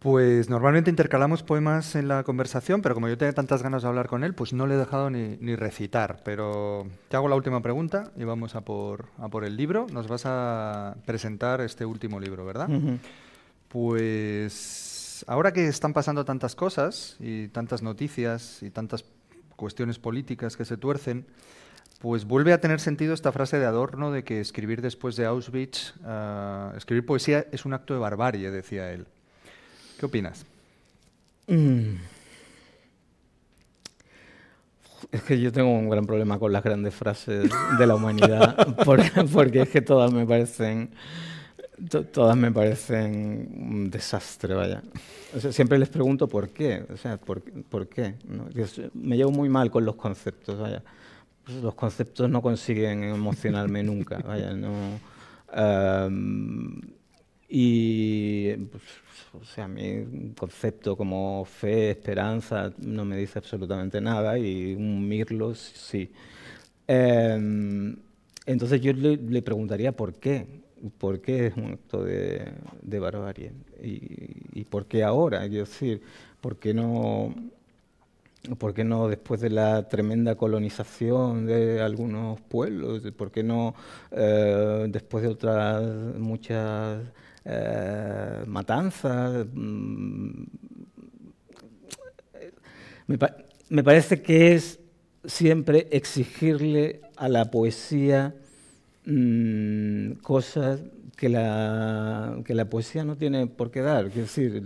Pues normalmente intercalamos poemas en la conversación, pero como yo tenía tantas ganas de hablar con él, pues no le he dejado ni, recitar. Pero te hago la última pregunta y vamos a por, el libro. Nos vas a presentar este último libro, ¿verdad? Pues ahora que están pasando tantas cosas y tantas noticias y tantas cuestiones políticas que se tuercen, pues vuelve a tener sentido esta frase de Adorno de que escribir después de Auschwitz, ah, escribir poesía es un acto de barbarie, decía él. ¿Qué opinas? Mm. Es que yo tengo un gran problema con las grandes frases de la humanidad, porque, es que todas me parecen todas me parecen un desastre, vaya. siempre les pregunto por qué, o sea, por, qué. Me llevo muy mal con los conceptos, pues los conceptos no consiguen emocionarme nunca, vaya, em, y pues, o sea, a mí concepto como fe, esperanza, no me dice absolutamente nada y un mirlo sí. Em, entonces yo le, preguntaría por qué, por qué es un acto de, barbarie y, por qué ahora, es decir, por qué no... ¿Por no después de la tremenda colonización de algunos pueblos? ¿Por qué no eh, después de otras muchas eh, matanzas. Mm, me, parece que es siempre exigirle a la poesía mm, cosas que la, que la, poesía no tiene por qué dar, quiero decir,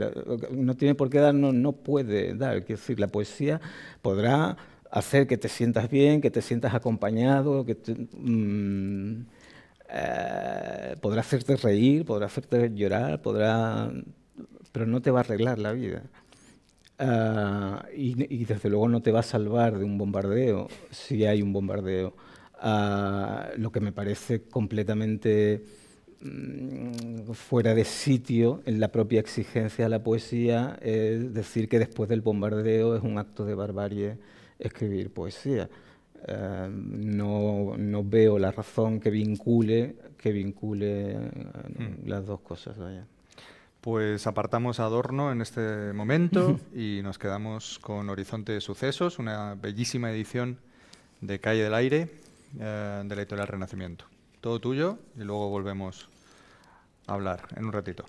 no tiene por qué dar, no, puede dar, quiero decir, la poesía podrá hacer que te sientas bien, que te sientas acompañado, que te, mm, eh, podrá hacerte reír, podrá hacerte llorar, pero no te va a arreglar la vida. Eh, y, desde luego no te va a salvar de un bombardeo, si hay un bombardeo. Eh, lo que me parece completamente mm, fuera de sitio en la propia exigencia de la poesía es decir que después del bombardeo es un acto de barbarie escribir poesía. Eh, no, no, veo la razón que vincule, que vincule eh, hmm. las dos cosas. Pues apartamos Adorno en este momento y nos quedamos con Horizonte de Sucesos, una bellísima edición de Calle del Aire eh, de la editorial Renacimiento. Todo tuyo y luego volvemos a hablar en un ratito.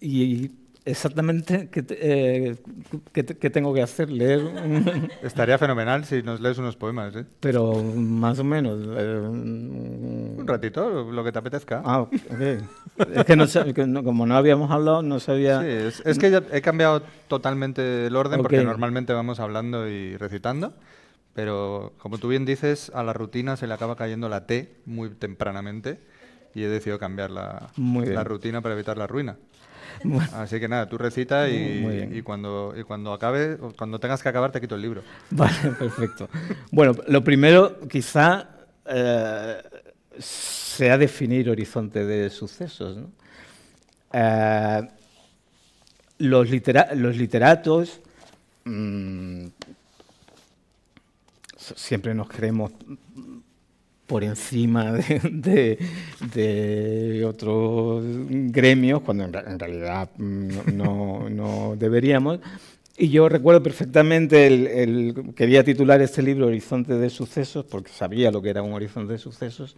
y exactamente eh, qué, tengo que hacer, leer. Estaría fenomenal si nos lees unos poemas. ¿eh? Pero más o menos. Eh, mm, un ratito, lo que te apetezca. Ah, es que, no, como no habíamos hablado, no sabía. Sí, es, que he cambiado totalmente el orden porque normalmente vamos hablando y recitando. Pero como tú bien dices, a la rutina se le acaba cayendo la T muy tempranamente y he decidido cambiar la rutina para evitar la ruina. Así que nada, tú recita y, cuando, cuando acabe, cuando tengas que acabar, te quito el libro. Vale, perfecto. bueno, lo primero, quizá, eh, sea definir horizonte de sucesos. Eh, los, literatos mm, siempre nos creemos por encima de, otros gremios, cuando en, realidad mm, no, deberíamos. Y yo recuerdo perfectamente, el, quería titular este libro Horizonte de Sucesos, porque sabía lo que era un horizonte de sucesos,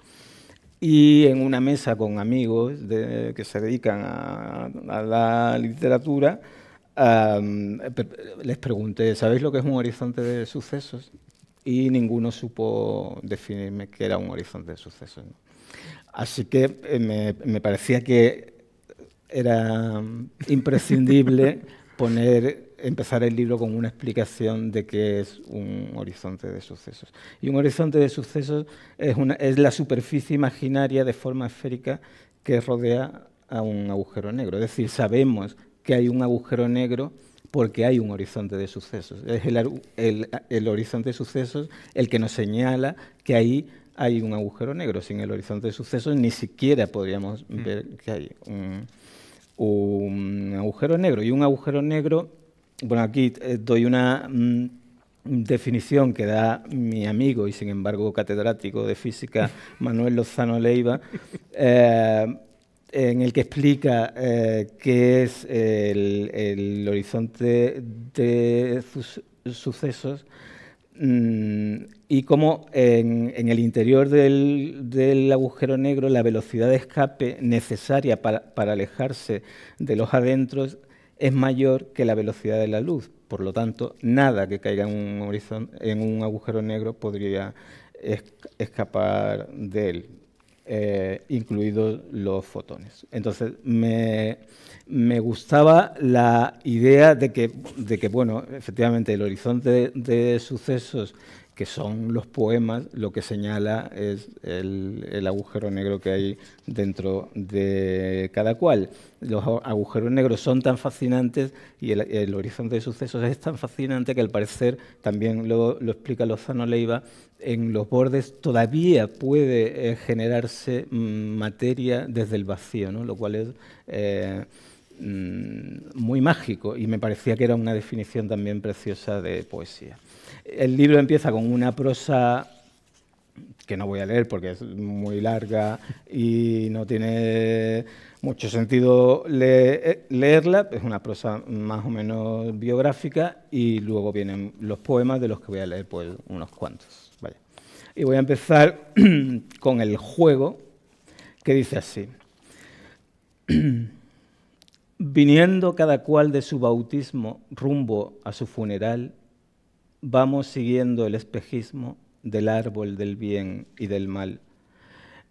y en una mesa con amigos que se dedican a, la literatura, les pregunté, ¿sabéis lo que es un horizonte de sucesos? y ninguno supo definirme qué era un horizonte de sucesos. Así que eh, me, parecía que era imprescindible poner, empezar el libro con una explicación de qué es un horizonte de sucesos. Y un horizonte de sucesos es, es la superficie imaginaria de forma esférica que rodea a un agujero negro. Es decir, sabemos que hay un agujero negro porque hay un horizonte de sucesos. Es el, horizonte de sucesos el que nos señala que ahí hay un agujero negro. Sin el horizonte de sucesos ni siquiera podríamos mm. ver que hay un, agujero negro. Y un agujero negro, bueno, aquí eh, doy una mm, definición que da mi amigo y sin embargo catedrático de física Manuel Lozano Leiva. Eh, en el que explica eh, qué es el, horizonte de sucesos mm, y cómo en, el interior del, agujero negro la velocidad de escape necesaria para, alejarse de los adentros es mayor que la velocidad de la luz. Por lo tanto, nada que caiga en un, en un agujero negro podría escapar de él. Eh, incluidos los fotones. Entonces, me, me, gustaba la idea de que, de que, bueno, efectivamente el horizonte de sucesos que son los poemas, lo que señala es el, agujero negro que hay dentro de cada cual. Los agujeros negros son tan fascinantes y el, horizonte de sucesos es tan fascinante que al parecer, también lo, explica Lozano Leiva, en los bordes todavía puede eh, generarse mm, materia desde el vacío, lo cual es... Eh, mm, muy mágico y me parecía que era una definición también preciosa de poesía. El libro empieza con una prosa que no voy a leer porque es muy larga y no tiene mucho sentido eh, leerla, es una prosa más o menos biográfica y luego vienen los poemas de los que voy a leer pues, unos cuantos. Y voy a empezar con el juego que dice así. Viniendo cada cual de su bautismo rumbo a su funeral, vamos siguiendo el espejismo del árbol del bien y del mal.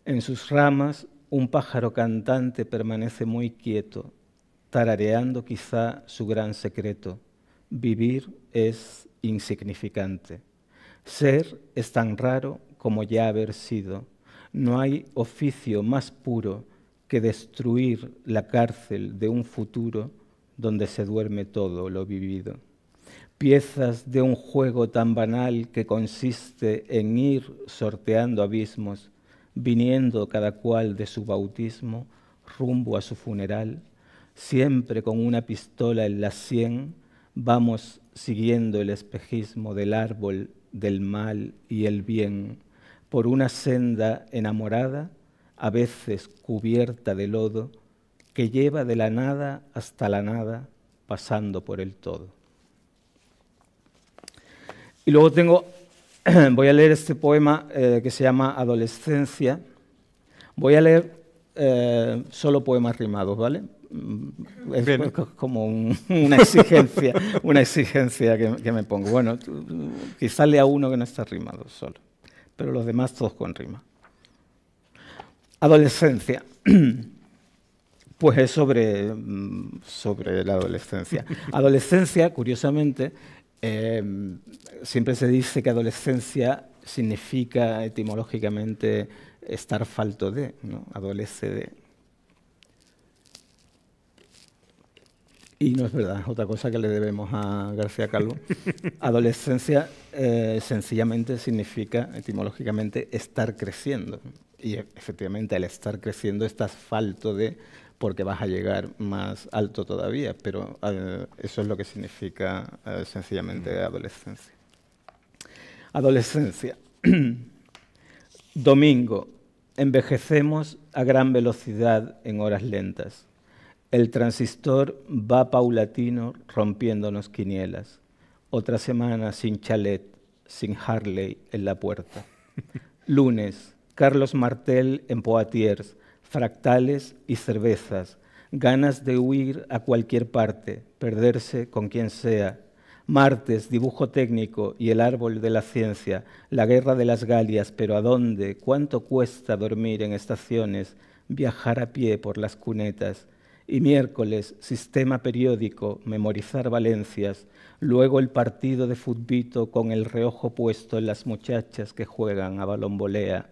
En sus ramas un pájaro cantante permanece muy quieto, tarareando quizá su gran secreto. Vivir es insignificante. Ser es tan raro como ya haber sido. No hay oficio más puro que destruir la cárcel de un futuro donde se duerme todo lo vivido piezas de un juego tan banal que consiste en ir sorteando abismos, viniendo cada cual de su bautismo rumbo a su funeral, siempre con una pistola en la sien, vamos siguiendo el espejismo del árbol del mal y el bien, por una senda enamorada, a veces cubierta de lodo, que lleva de la nada hasta la nada, pasando por el todo. Y luego tengo, voy a leer este poema eh, que se llama Adolescencia. Voy a leer eh, solo poemas rimados, ¿vale? Mm, es como una exigencia, una exigencia que, me pongo. Bueno, quizá lea uno que no está rimado solo, pero los demás todos con rima. Adolescencia. Pues es sobre, mm, sobre la adolescencia. Adolescencia, curiosamente, Em, siempre se dice que adolescencia significa etimológicamente estar falto de, ¿no? adolece de. Y no es verdad, es otra cosa que le debemos a García Calvo. Adolescencia eh, sencillamente significa etimológicamente estar creciendo. Y e, efectivamente al estar creciendo estás falto de porque vas a llegar más alto todavía, pero eh, eso es lo que significa eh, sencillamente mm. adolescencia. Adolescencia. Domingo, envejecemos a gran velocidad en horas lentas. El transistor va paulatino rompiéndonos quinielas. Otra semana sin chalet, sin Harley en la puerta. Lunes, Carlos Martel en Poitiers fractales y cervezas, ganas de huir a cualquier parte, perderse con quien sea. Martes, dibujo técnico y el árbol de la ciencia, la guerra de las Galias, pero ¿a dónde? ¿Cuánto cuesta dormir en estaciones, viajar a pie por las cunetas? y miércoles sistema periódico, memorizar valencias, luego el partido de futbito con el reojo puesto en las muchachas que juegan a balonvolea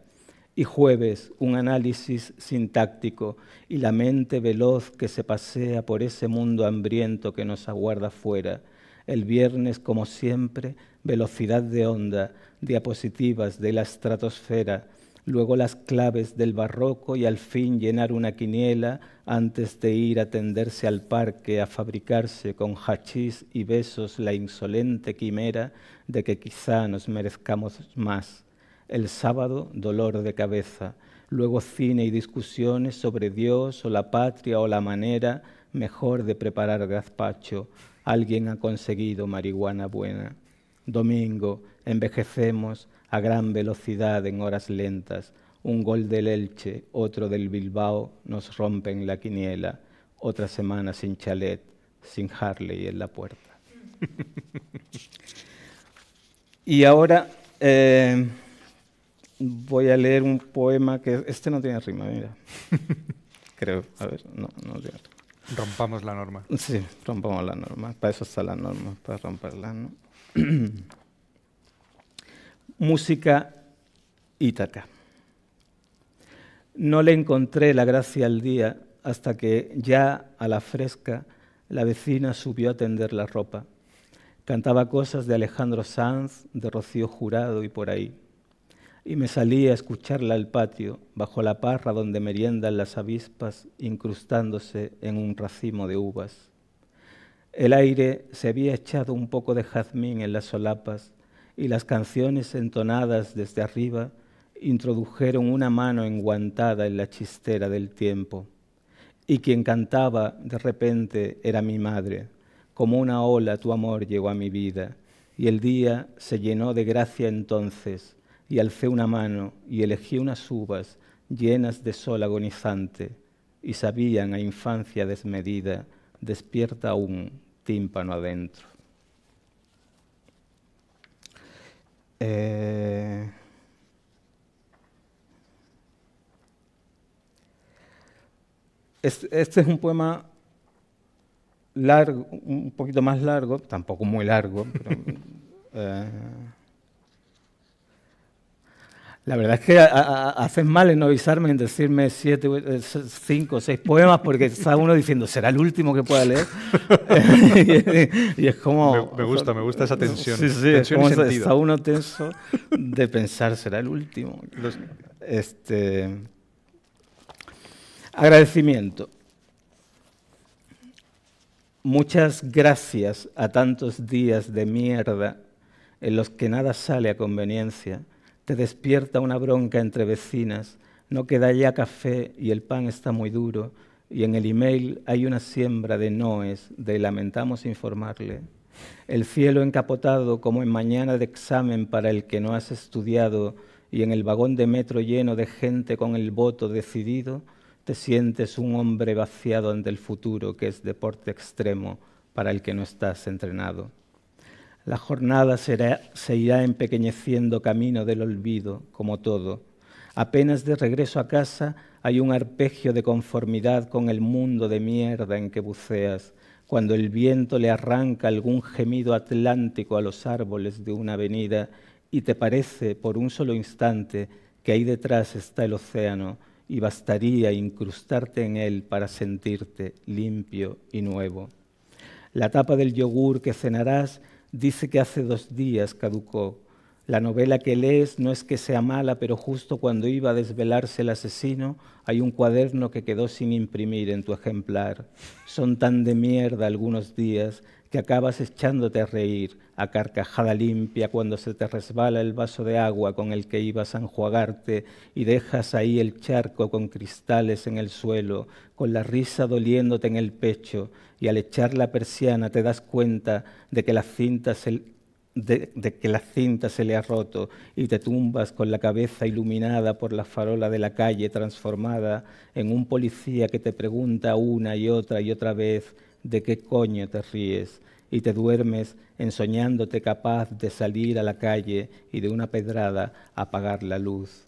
y jueves un análisis sintáctico y la mente veloz que se pasea por ese mundo hambriento que nos aguarda fuera. El viernes, como siempre, velocidad de onda, diapositivas de la estratosfera, luego las claves del barroco y al fin llenar una quiniela antes de ir a tenderse al parque a fabricarse con hachís y besos la insolente quimera de que quizá nos merezcamos más. El sábado, dolor de cabeza. Luego cine y discusiones sobre Dios o la patria o la manera mejor de preparar gazpacho. Alguien ha conseguido marihuana buena. Domingo, envejecemos a gran velocidad en horas lentas. Un gol del Elche, otro del Bilbao, nos rompen la quiniela. Otra semana sin chalet, sin Harley en la puerta. y ahora... Eh, voy a leer un poema que este no tiene rima, mira. Creo, a ver, no, no tiene Rompamos la norma. Sí, rompamos la norma. Para eso está la norma, para romperla. ¿no? Música Ítaca. No le encontré la gracia al día hasta que ya a la fresca la vecina subió a tender la ropa. Cantaba cosas de Alejandro Sanz, de Rocío Jurado y por ahí y me salí a escucharla al patio, bajo la parra donde meriendan las avispas incrustándose en un racimo de uvas. El aire se había echado un poco de jazmín en las solapas y las canciones entonadas desde arriba introdujeron una mano enguantada en la chistera del tiempo. Y quien cantaba de repente era mi madre. Como una ola tu amor llegó a mi vida y el día se llenó de gracia entonces y alcé una mano y elegí unas uvas llenas de sol agonizante y sabían a infancia desmedida, despierta un tímpano adentro. Eh, este es un poema largo, un poquito más largo, tampoco muy largo, pero, eh, la verdad es que haces mal en no avisarme, en decirme siete, eh, cinco, seis poemas, porque está uno diciendo, será el último que pueda leer. y, es como... Me, gusta, me gusta esa tensión. Sí, sí, está uno tenso de pensar, será el último. Este... Agradecimiento. Muchas gracias a tantos días de mierda en los que nada sale a conveniencia te despierta una bronca entre vecinas, no queda ya café y el pan está muy duro, y en el email hay una siembra de noes, de lamentamos informarle. El cielo encapotado como en mañana de examen para el que no has estudiado, y en el vagón de metro lleno de gente con el voto decidido, te sientes un hombre vaciado ante el futuro que es deporte extremo para el que no estás entrenado. La jornada se irá empequeñeciendo camino del olvido, como todo. Apenas de regreso a casa hay un arpegio de conformidad con el mundo de mierda en que buceas, cuando el viento le arranca algún gemido atlántico a los árboles de una avenida y te parece por un solo instante que ahí detrás está el océano y bastaría incrustarte en él para sentirte limpio y nuevo. La tapa del yogur que cenarás dice que hace dos días caducó. La novela que lees no es que sea mala, pero justo cuando iba a desvelarse el asesino, hay un cuaderno que quedó sin imprimir en tu ejemplar. Son tan de mierda algunos días que acabas echándote a reír a carcajada limpia cuando se te resbala el vaso de agua con el que ibas a enjuagarte y dejas ahí el charco con cristales en el suelo, con la risa doliéndote en el pecho y al echar la persiana te das cuenta de que la cinta se, de que la cinta se le ha roto y te tumbas con la cabeza iluminada por la farola de la calle transformada en un policía que te pregunta una y otra y otra vez ¿de qué coño te ríes? Y te duermes ensoñándote capaz de salir a la calle y de una pedrada apagar la luz.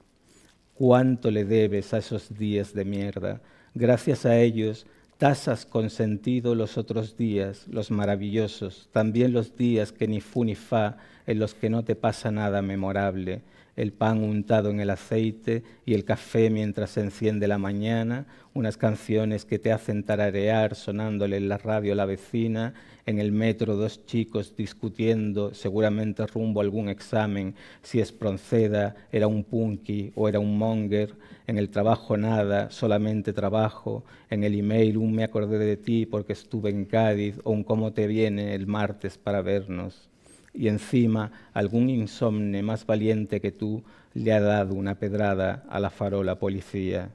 ¿Cuánto le debes a esos días de mierda? Gracias a ellos tasas con sentido los otros días, los maravillosos, también los días que ni fu ni fa, en los que no te pasa nada memorable el pan untado en el aceite y el café mientras se enciende la mañana, unas canciones que te hacen tararear sonándole en la radio a la vecina, en el metro dos chicos discutiendo seguramente rumbo a algún examen, si es pronceda, era un punky o era un monger, en el trabajo nada, solamente trabajo, en el email un me acordé de ti porque estuve en Cádiz o un cómo te viene el martes para vernos y encima algún insomne más valiente que tú le ha dado una pedrada a la farola policía.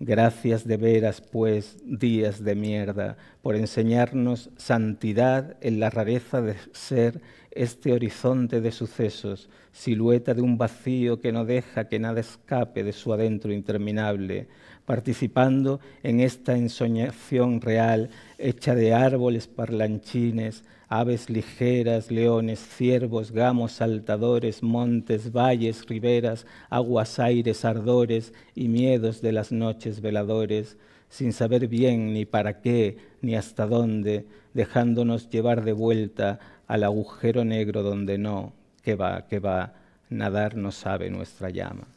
Gracias de veras, pues, días de mierda, por enseñarnos santidad en la rareza de ser este horizonte de sucesos, silueta de un vacío que no deja que nada escape de su adentro interminable, participando en esta ensoñación real hecha de árboles parlanchines, aves ligeras, leones, ciervos, gamos, saltadores, montes, valles, riberas, aguas, aires, ardores y miedos de las noches veladores, sin saber bien ni para qué ni hasta dónde, dejándonos llevar de vuelta al agujero negro donde no, que va, que va, nadar no sabe nuestra llama.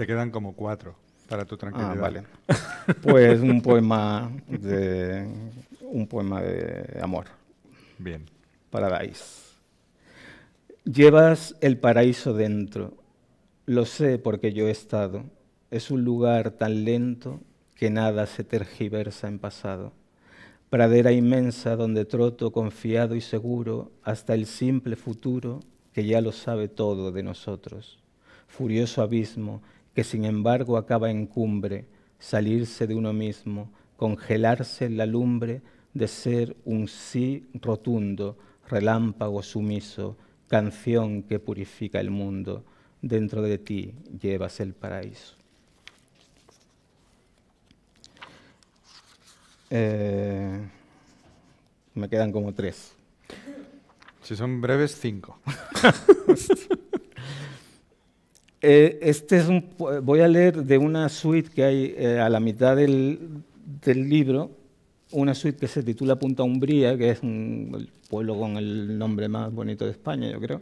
Te quedan como cuatro para tu ah, tranquilidad. Ah, vale. Pues un poema de un poema de amor. Bien. Paradise. Llevas el paraíso dentro. Lo sé porque yo he estado. Es un lugar tan lento que nada se tergiversa en pasado. Pradera inmensa donde troto confiado y seguro hasta el simple futuro que ya lo sabe todo de nosotros. Furioso abismo que sin embargo acaba en cumbre, salirse de uno mismo, congelarse en la lumbre de ser un sí rotundo, relámpago sumiso, canción que purifica el mundo, dentro de ti llevas el paraíso. Eh, me quedan como tres. Si son breves, cinco. Eh, este es un, voy a leer de una suite que hay eh, a la mitad del, del, libro, una suite que se titula Punta Umbría, que es un, el pueblo con el nombre más bonito de España, yo creo.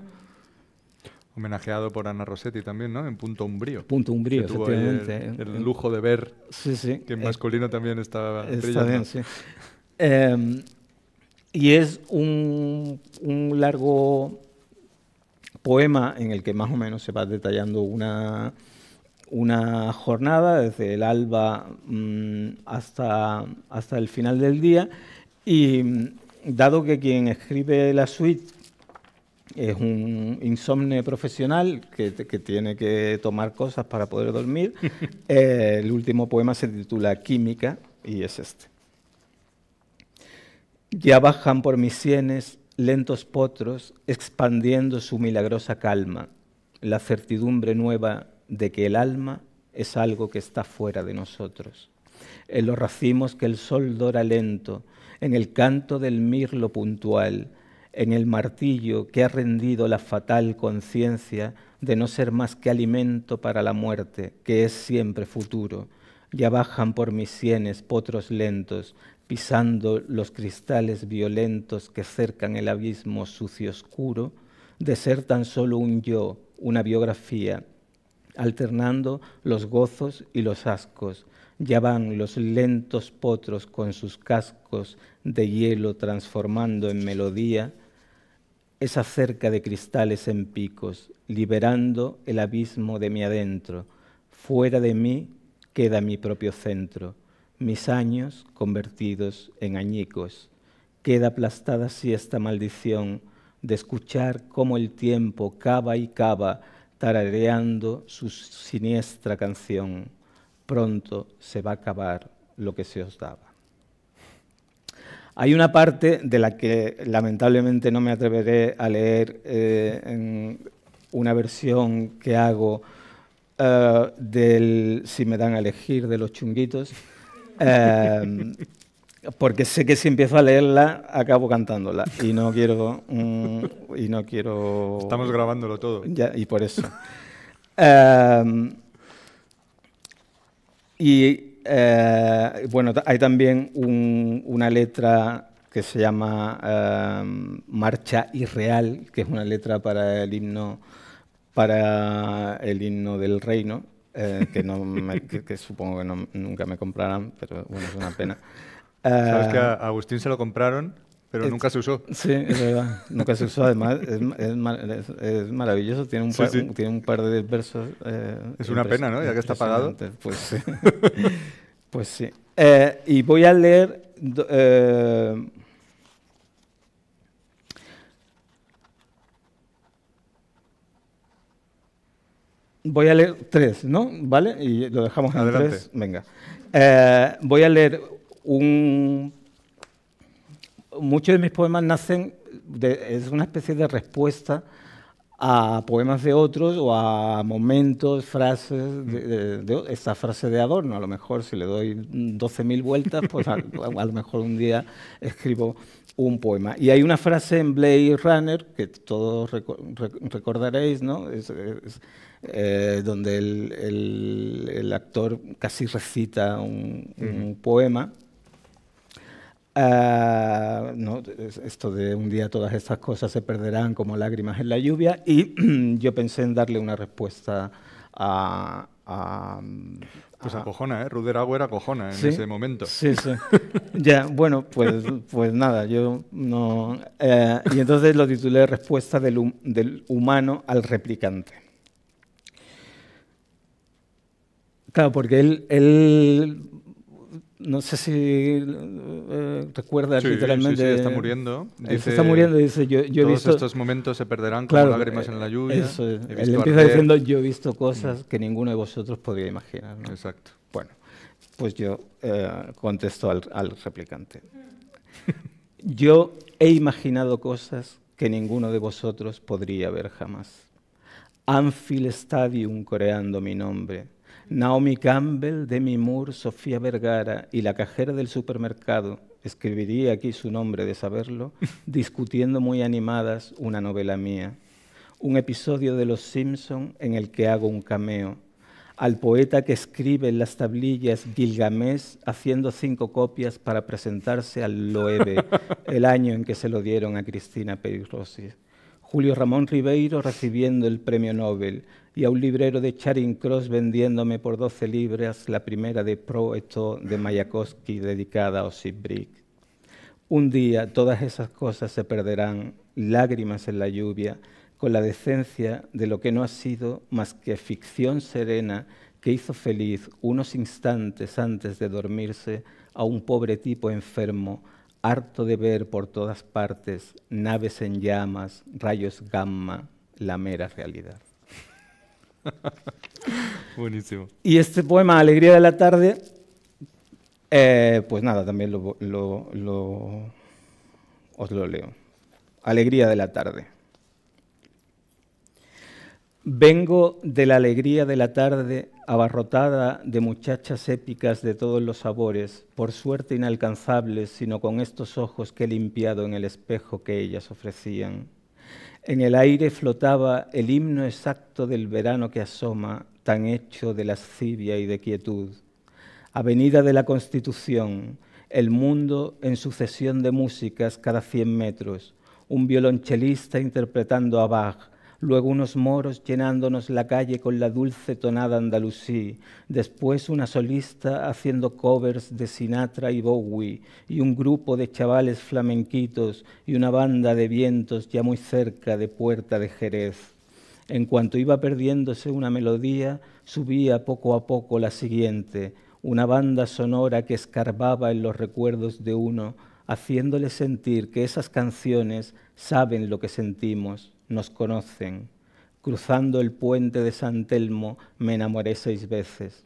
Homenajeado por Ana Rossetti también, ¿no? En Punto Umbrío. Punto Umbrío, efectivamente. El, lujo de ver sí, que en masculino también estaba em, y es un, un largo poema en el que más o menos se va detallando una, una jornada, desde el alba mm, hasta, hasta el final del día. Y mm, dado que quien escribe la suite es un insomne profesional que, tiene que tomar cosas para poder dormir, eh, el último poema se titula Química y es este. Ya bajan por mis sienes lentos potros expandiendo su milagrosa calma, la certidumbre nueva de que el alma es algo que está fuera de nosotros. En los racimos que el sol dora lento, en el canto del mirlo puntual, en el martillo que ha rendido la fatal conciencia de no ser más que alimento para la muerte, que es siempre futuro. Ya bajan por mis sienes potros lentos, pisando los cristales violentos que cercan el abismo sucio oscuro, de ser tan solo un yo, una biografía, alternando los gozos y los ascos. Ya van los lentos potros con sus cascos de hielo transformando en melodía esa cerca de cristales en picos, liberando el abismo de mi adentro. Fuera de mí queda mi propio centro mis años convertidos en añicos. Queda aplastada así esta maldición de escuchar cómo el tiempo cava y cava tarareando su siniestra canción. Pronto se va a acabar lo que se os daba. Hay una parte de la que lamentablemente no me atreveré a leer eh, en una versión que hago eh, del Si me dan a elegir de los chunguitos Em, porque sé que si empiezo a leerla acabo cantándola y no quiero mm, y no quiero estamos grabándolo todo y por eso em, y eh, bueno hay también una letra que se llama em, marcha irreal que es una letra para el himno para el himno del reino eh, que, no supongo que nunca me comprarán, pero bueno, es una pena. Sabes que a eh, Agustín se lo compraron, pero nunca se usó. Sí, es verdad. nunca se usó. Además, es, maravilloso. Tiene un, par, tiene un par de versos. Eh, es una pena, ¿no? Ya que está pagado. Pues sí. pues sí. y voy a leer Voy a leer tres, ¿no? ¿Vale? Y lo dejamos en Adelante. Venga. Eh, voy a leer un... Muchos de mis poemas nacen, de, es una especie de respuesta a poemas de otros o a momentos, frases, de, mm. esta frase de Adorno, a lo mejor si le doy 12.000 vueltas, pues a, lo mejor un día escribo un poema. Y hay una frase en Blade Runner que todos recordaréis, ¿no? es, eh, donde el, actor casi recita un, poema. Ah, esto de un día todas estas cosas se perderán como lágrimas en la lluvia y yo pensé en darle una respuesta a, mm, pues cojona, ¿eh? Ruder era cojona en ese momento. Sí, sí. ya, bueno, pues, pues nada, yo no... Eh, y entonces lo titulé Respuesta del humano al replicante. Claro, porque él, él no sé si eh, recuerda literalmente. Sí, está muriendo. se está muriendo dice, yo, yo he todos estos momentos se perderán como lágrimas en la eh, lluvia. Él empieza diciendo, yo he visto cosas mm. que ninguno de vosotros podría imaginar. Exacto. Bueno, pues yo eh, contesto al, replicante. yo he imaginado cosas que ninguno de vosotros podría ver jamás. Anfield Stadium coreando mi nombre Naomi Campbell, Demi Moore, Sofía Vergara y la cajera del supermercado, escribiría aquí su nombre de saberlo, discutiendo muy animadas una novela mía. Un episodio de Los Simpson en el que hago un cameo. Al poeta que escribe en las tablillas Gilgamesh haciendo cinco copias para presentarse al Loewe, el año en que se lo dieron a Cristina Pérez Julio Ramón Ribeiro recibiendo el premio Nobel y a un librero de Charing Cross vendiéndome por 12 libras la primera de Pro esto de Mayakovsky dedicada a Osip Brick. Un día todas esas cosas se perderán, lágrimas en la lluvia, con la decencia de lo que no ha sido más que ficción serena que hizo feliz unos instantes antes de dormirse a un pobre tipo enfermo, harto de ver por todas partes naves en llamas, rayos gamma, la mera realidad. Buenísimo. Y este poema, Alegría de la Tarde, eh, pues nada, también lo, lo, os lo leo. Alegría de la Tarde. Vengo de la alegría de la tarde abarrotada de muchachas épicas de todos los sabores, por suerte inalcanzables, sino con estos ojos que he limpiado en el espejo que ellas ofrecían en el aire flotaba el himno exacto del verano que asoma, tan hecho de lascivia y de quietud. Avenida de la Constitución, el mundo en sucesión de músicas cada 100 metros, un violonchelista interpretando a Bach, luego unos moros llenándonos la calle con la dulce tonada andalusí, después una solista haciendo covers de Sinatra y Bowie, y un grupo de chavales flamenquitos y una banda de vientos ya muy cerca de Puerta de Jerez. En cuanto iba perdiéndose una melodía, subía poco a poco la siguiente, una banda sonora que escarbaba en los recuerdos de uno, haciéndole sentir que esas canciones saben lo que sentimos nos conocen. Cruzando el puente de San Telmo me enamoré seis veces.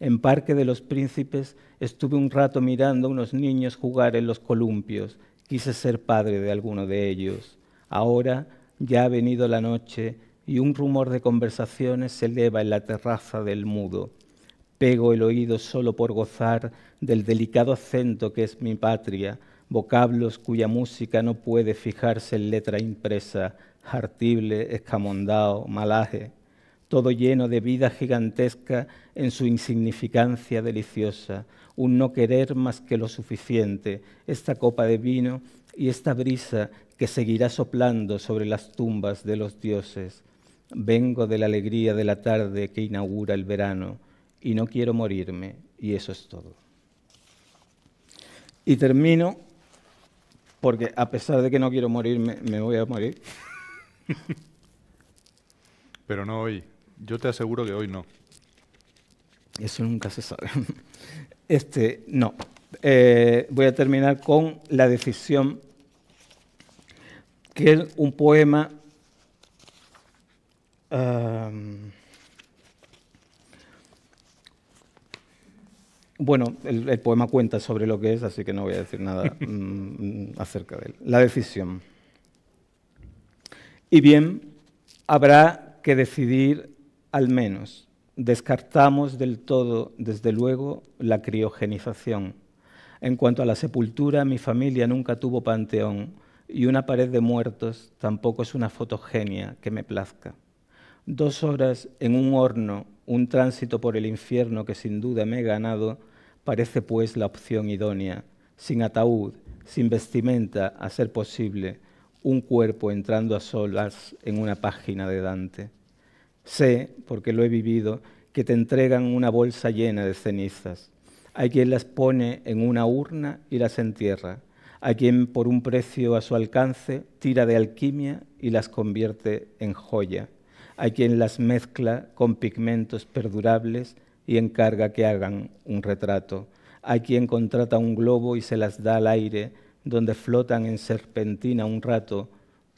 En Parque de los Príncipes estuve un rato mirando a unos niños jugar en los columpios. Quise ser padre de alguno de ellos. Ahora ya ha venido la noche y un rumor de conversaciones se eleva en la terraza del mudo. Pego el oído solo por gozar del delicado acento que es mi patria, vocablos cuya música no puede fijarse en letra impresa, hartible, escamondado, malaje, todo lleno de vida gigantesca en su insignificancia deliciosa, un no querer más que lo suficiente, esta copa de vino y esta brisa que seguirá soplando sobre las tumbas de los dioses. Vengo de la alegría de la tarde que inaugura el verano y no quiero morirme, y eso es todo. Y termino porque a pesar de que no quiero morir, me, voy a morir. Pero no hoy. Yo te aseguro que hoy no. Eso nunca se sabe. Este, no. Eh, voy a terminar con La decisión, que es un poema... Ah, Bueno, el, poema cuenta sobre lo que es, así que no voy a decir nada mm, acerca de él. La decisión. Y bien, habrá que decidir al menos. Descartamos del todo, desde luego, la criogenización. En cuanto a la sepultura, mi familia nunca tuvo panteón y una pared de muertos tampoco es una fotogenia que me plazca. Dos horas en un horno un tránsito por el infierno que sin duda me he ganado parece pues la opción idónea, sin ataúd, sin vestimenta, a ser posible, un cuerpo entrando a solas en una página de Dante. Sé, porque lo he vivido, que te entregan una bolsa llena de cenizas. Hay quien las pone en una urna y las entierra. Hay quien, por un precio a su alcance, tira de alquimia y las convierte en joya hay quien las mezcla con pigmentos perdurables y encarga que hagan un retrato, Hay quien contrata un globo y se las da al aire, donde flotan en serpentina un rato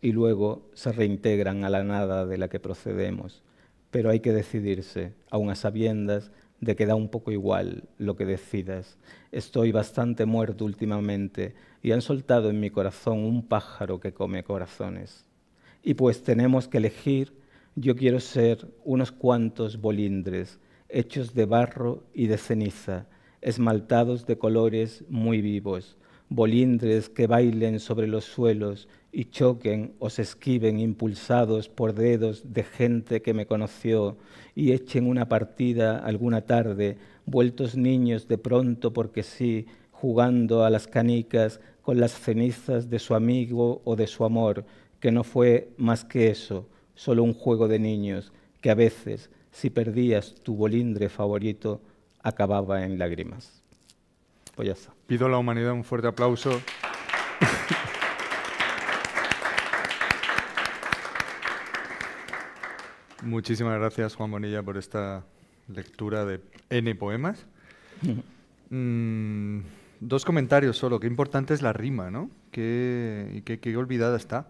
y luego se reintegran a la nada de la que procedemos. Pero hay que decidirse, aun a sabiendas de que da un poco igual lo que decidas. Estoy bastante muerto últimamente y han soltado en mi corazón un pájaro que come corazones. Y pues tenemos que elegir yo quiero ser unos cuantos bolindres, hechos de barro y de ceniza, esmaltados de colores muy vivos, bolindres que bailen sobre los suelos y choquen o se esquiven impulsados por dedos de gente que me conoció y echen una partida alguna tarde, vueltos niños de pronto porque sí, jugando a las canicas con las cenizas de su amigo o de su amor, que no fue más que eso, solo un juego de niños que a veces, si perdías tu bolindre favorito, acababa en lágrimas. Pues Pido a la humanidad un fuerte aplauso. Muchísimas gracias, Juan Bonilla, por esta lectura de N poemas. Mm, dos comentarios solo. Qué importante es la rima, ¿no? Qué, qué olvidada está.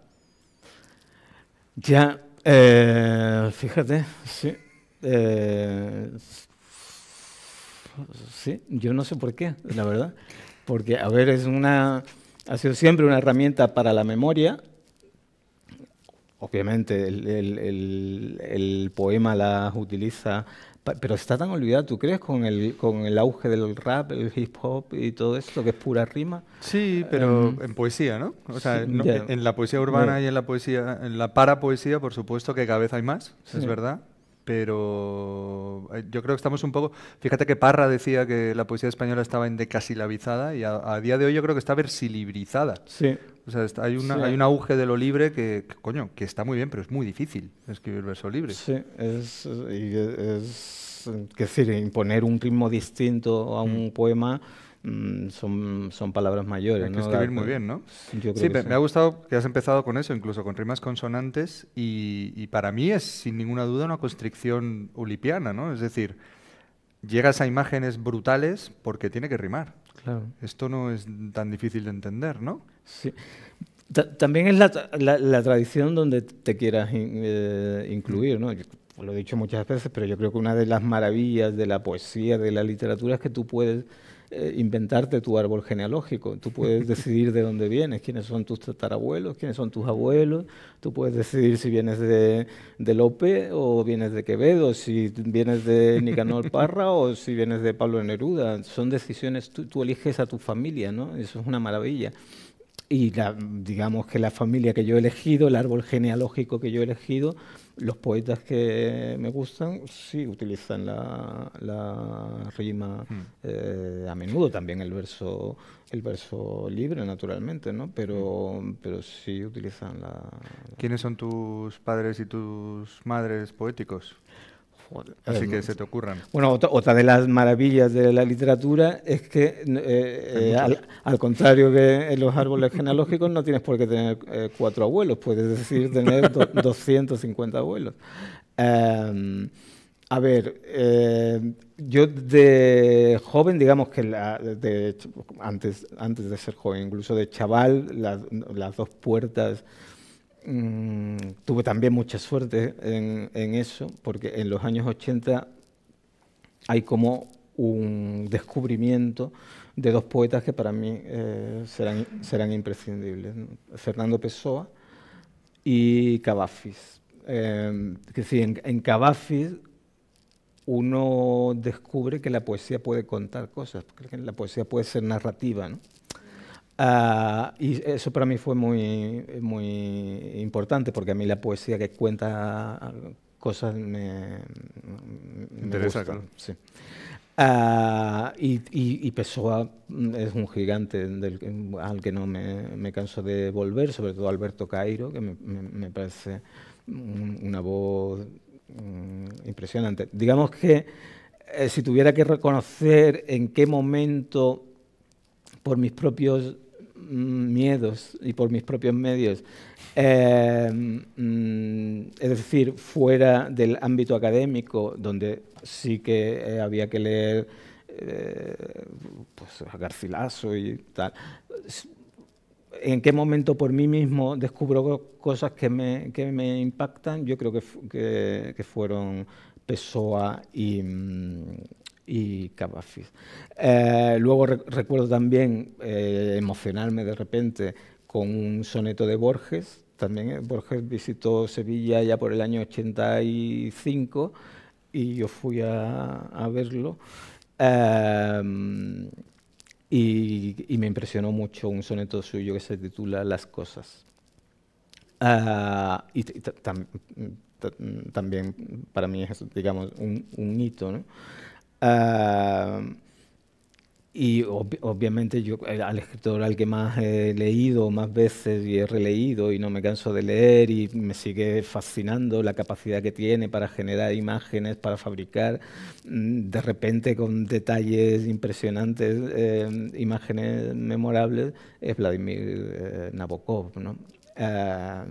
Ya, eh, fíjate, sí. Eh, sí, yo no sé por qué, la verdad. Porque, a ver, es una, ha sido siempre una herramienta para la memoria. Obviamente, el, poema la utiliza pero está tan olvidada, ¿tú crees? Con el, con el auge del rap, el hip hop y todo esto, que es pura rima. Sí, pero em, en poesía, ¿no? O sea, en la poesía urbana y en la poesía, en la parapoesía, por supuesto que cada vez hay más, es verdad pero eh, yo creo que estamos un poco... Fíjate que Parra decía que la poesía española estaba en decasilabizada y a, día de hoy yo creo que está versilibrizada. Sí. O sea, hay, una, hay un auge de lo libre que, coño, que está muy bien, pero es muy difícil escribir verso libre. Sí, es, es, decir, imponer un ritmo distinto a un mm. poema Mm, son, palabras mayores. escribir muy bien, ¿no? sí, me, ha gustado que has empezado con eso, incluso con rimas consonantes, y, para mí es sin ninguna duda una constricción ulipiana, ¿no? Es decir, llegas a imágenes brutales porque tiene que rimar. Claro. Esto no es tan difícil de entender, ¿no? Sí. también es la, la, tradición donde te quieras eh, incluir, ¿no? lo he dicho muchas veces, pero yo creo que una de las maravillas de la poesía, de la literatura, es que tú puedes eh, inventarte tu árbol genealógico. Tú puedes decidir de dónde vienes, quiénes son tus tatarabuelos, quiénes son tus abuelos. Tú puedes decidir si vienes de, de Lope o vienes de Quevedo, si vienes de Nicanor Parra o si vienes de Pablo Neruda. Son decisiones, tú, eliges a tu familia, ¿no? Eso es una maravilla y la, digamos que la familia que yo he elegido, el árbol genealógico que yo he elegido, los poetas que me gustan sí utilizan la, rima hmm. eh, a menudo también el verso el verso libre naturalmente no pero hmm. pero sí utilizan la, quiénes son tus padres y tus madres poéticos Así que se te ocurran. Bueno, otra, de las maravillas de la literatura es que, eh, eh, al, contrario que en los árboles genealógicos, no tienes por qué tener eh, cuatro abuelos, puedes decir tener 250 abuelos. Em, a ver, yo de joven, digamos que antes, de ser joven, incluso de chaval, las dos puertas Mm, tuve también mucha suerte en, eso, porque en los años 80 hay como un descubrimiento de dos poetas que para mí eh, serán, imprescindibles, Fernando Pessoa y Cavafis. Em, que en, en Cavafis uno descubre que la poesía puede contar cosas, porque la poesía puede ser narrativa, ¿no? Ah, y eso para mí fue muy, muy importante porque a mí la poesía que cuenta cosas me, interesa. Gusta, ah, y, y, Pessoa es un gigante al que no me, me, canso de volver, sobre todo Alberto Cairo, que me, me, parece una voz mm, impresionante. Digamos que eh, si tuviera que reconocer en qué momento, por mis propios miedos y por mis propios medios, eh, mm, es decir, fuera del ámbito académico, donde sí que eh, había que leer eh, pues, a Garcilaso y tal, en qué momento por mí mismo descubro cosas que me, impactan, yo creo que, fueron Pessoa y... Mm, y Cavafis. Eh, luego recuerdo también eh, emocionarme de repente con un soneto de Borges. También eh, Borges visitó Sevilla ya por el año 85 y yo fui a, verlo. Em, y, me impresionó mucho un soneto suyo que se titula Las cosas. Ah, y también para mí es, digamos, un, un hito. ¿no? Ah, y obviamente yo eh, al escritor al que más he leído más veces y he releído y no me canso de leer y me sigue fascinando la capacidad que tiene para generar imágenes, para fabricar mm, de repente con detalles impresionantes, eh, imágenes memorables, es Vladimir eh, Nabokov. ¿no? Ah,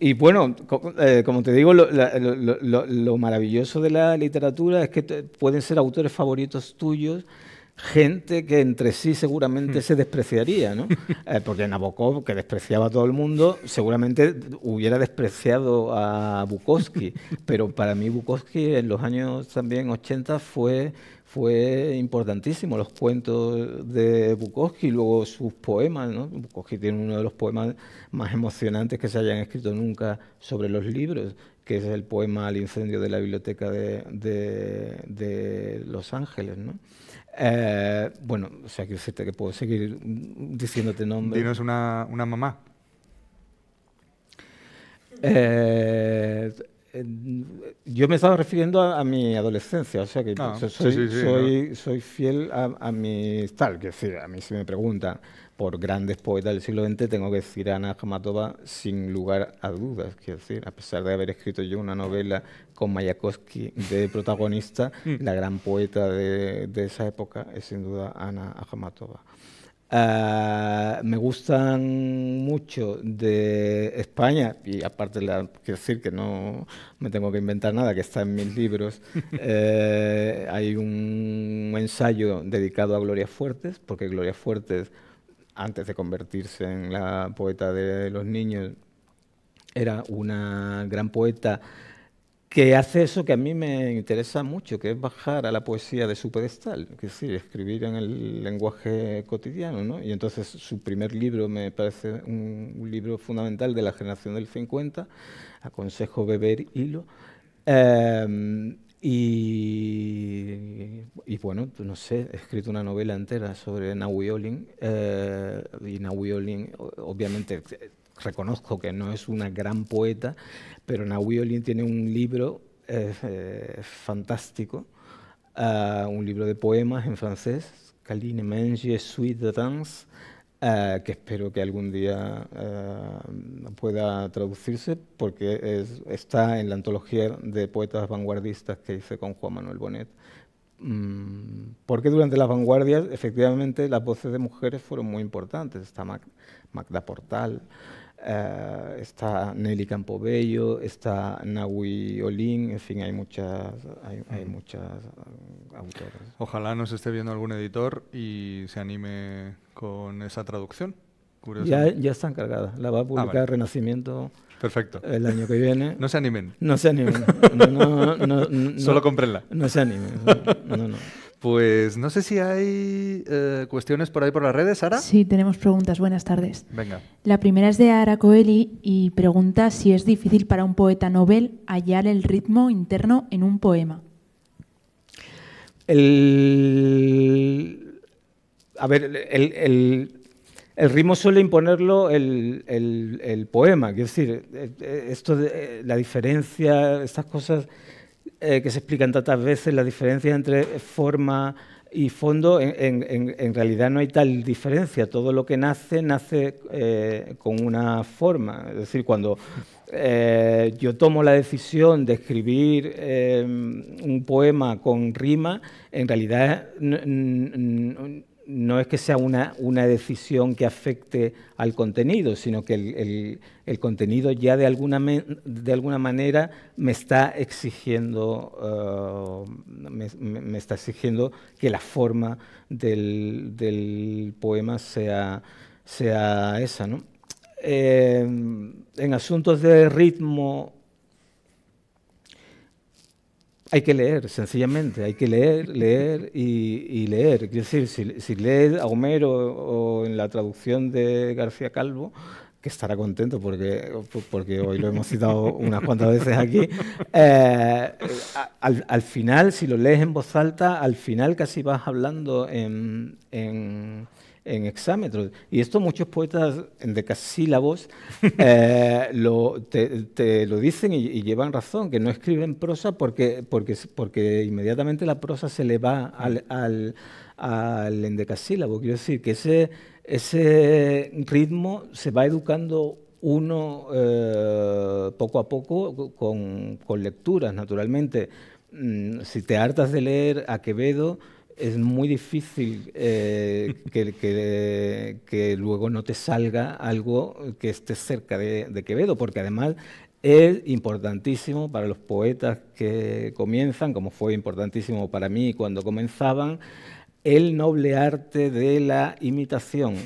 y, bueno, eh, como te digo, lo, maravilloso de la literatura es que pueden ser autores favoritos tuyos, gente que entre sí seguramente hmm. se despreciaría, ¿no? Eh, porque Nabokov, que despreciaba a todo el mundo, seguramente hubiera despreciado a Bukowski, pero para mí Bukowski en los años también 80 fue fue importantísimo. Los cuentos de Bukowski, luego sus poemas. ¿no? Bukowski tiene uno de los poemas más emocionantes que se hayan escrito nunca sobre los libros, que es el poema al incendio de la biblioteca de, Los Ángeles. Eh, bueno, o sea, que, que puedo seguir diciéndote nombres. Dinos una, una mamá. Eh, yo me estaba refiriendo a, mi adolescencia, o sea que ah, soy, fiel a, mi tal, que decir, a mí si me preguntan por grandes poetas del siglo XX, tengo que decir a Ana Jamatova sin lugar a dudas, quiero decir, a pesar de haber escrito yo una novela con Mayakovsky de protagonista, mm. la gran poeta de, de, esa época es sin duda Ana Jamatova. Ah, me gustan mucho de España, y aparte quiero decir que no me tengo que inventar nada, que está en mis libros. Eh, hay un ensayo dedicado a Gloria Fuertes, porque Gloria Fuertes, antes de convertirse en la poeta de los niños, era una gran poeta que hace eso que a mí me interesa mucho, que es bajar a la poesía de su pedestal, que decir, escribir en el lenguaje cotidiano. ¿no? Y entonces su primer libro me parece un, libro fundamental de la generación del 50, Aconsejo beber hilo. Em, y, bueno, no sé, he escrito una novela entera sobre Naui Olin, eh, y Naui Olin obviamente reconozco que no es una gran poeta, pero Nahui tiene un libro eh, eh, fantástico, ah, un libro de poemas en francés, Caline Mange Suite de Dance, ah, que espero que algún día ah, pueda traducirse, porque está en la antología de poetas vanguardistas que hice con Juan Manuel Bonet. Mm, porque durante las vanguardias, efectivamente, las voces de mujeres fueron muy importantes. Está Magda Portal, eh, está Nelly Campobello, está Nahui Olin, en fin, hay muchas, hay, hay muchas um, autoras. Ojalá nos esté viendo algún editor y se anime con esa traducción. Ya, ya está encargada, la va a ah, publicar Renacimiento. Perfecto. El año que viene. No se animen. No se animen. No, no, no, Solo comprenla. No se animen. No, no. Pues no sé si hay eh, cuestiones por ahí por las redes, Sara. Sí, tenemos preguntas. Buenas tardes. Venga. La primera es de Ara Coeli y pregunta si es difícil para un poeta novel hallar el ritmo interno en un poema. El... A ver, el, ritmo suele imponerlo el, poema, quiero decir, eh, eh, esto de, la diferencia, estas cosas eh, que se explican tantas veces, la diferencia entre forma y fondo, en, realidad no hay tal diferencia. Todo lo que nace, nace eh, con una forma. Es decir, cuando eh, yo tomo la decisión de escribir un poema con rima, en realidad no es que sea una, una, decisión que afecte al contenido, sino que el, contenido ya de alguna, de alguna, manera me está exigiendo, eh, me, está exigiendo que la forma del, poema sea, sea, esa. Eh, en asuntos de ritmo hay que leer, sencillamente, hay que leer, leer y, leer. Es decir, si, lees a Homero o en la traducción de García Calvo, que estará contento porque, pues, porque hoy lo hemos citado unas cuantas veces aquí, eh, al, final, si lo lees en voz alta, al final casi vas hablando en en exámetros. Y esto muchos poetas endecasílabos eh, lo, te, lo dicen y, llevan razón, que no escriben prosa porque, porque, porque inmediatamente la prosa se le va al, al, al endecasílabo. Quiero decir que ese, ese ritmo se va educando uno eh, poco a poco con, con lecturas, naturalmente. Mm, si te hartas de leer a Quevedo, es muy difícil eh, que, luego no te salga algo que esté cerca de, Quevedo, porque además es importantísimo para los poetas que comienzan, como fue importantísimo para mí cuando comenzaban, el noble arte de la imitación.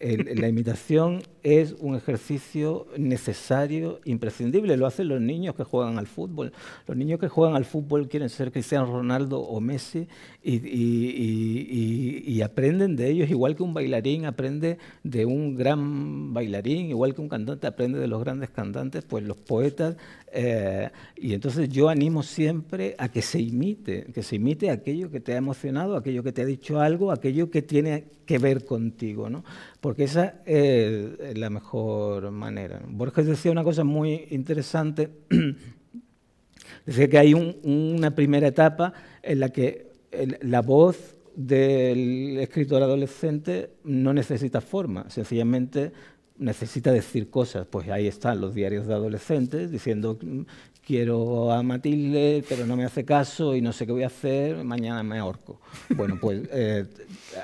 la imitación es un ejercicio necesario, imprescindible. Lo hacen los niños que juegan al fútbol. Los niños que juegan al fútbol quieren ser Cristiano Ronaldo o Messi y, aprenden de ellos, igual que un bailarín aprende de un gran bailarín, igual que un cantante aprende de los grandes cantantes, pues los poetas. Eh, y entonces yo animo siempre a que se imite, que se imite aquello que te ha emocionado, aquello que te ha dicho algo, aquello que tiene que ver contigo, ¿no? Porque esa... Eh, la mejor manera. Borges decía una cosa muy interesante, decía que hay una primera etapa en la que la voz del escritor adolescente no necesita forma, sencillamente necesita decir cosas. Pues ahí están los diarios de adolescentes diciendo quiero a Matilde, pero no me hace caso y no sé qué voy a hacer, mañana me ahorco. Bueno, pues eh,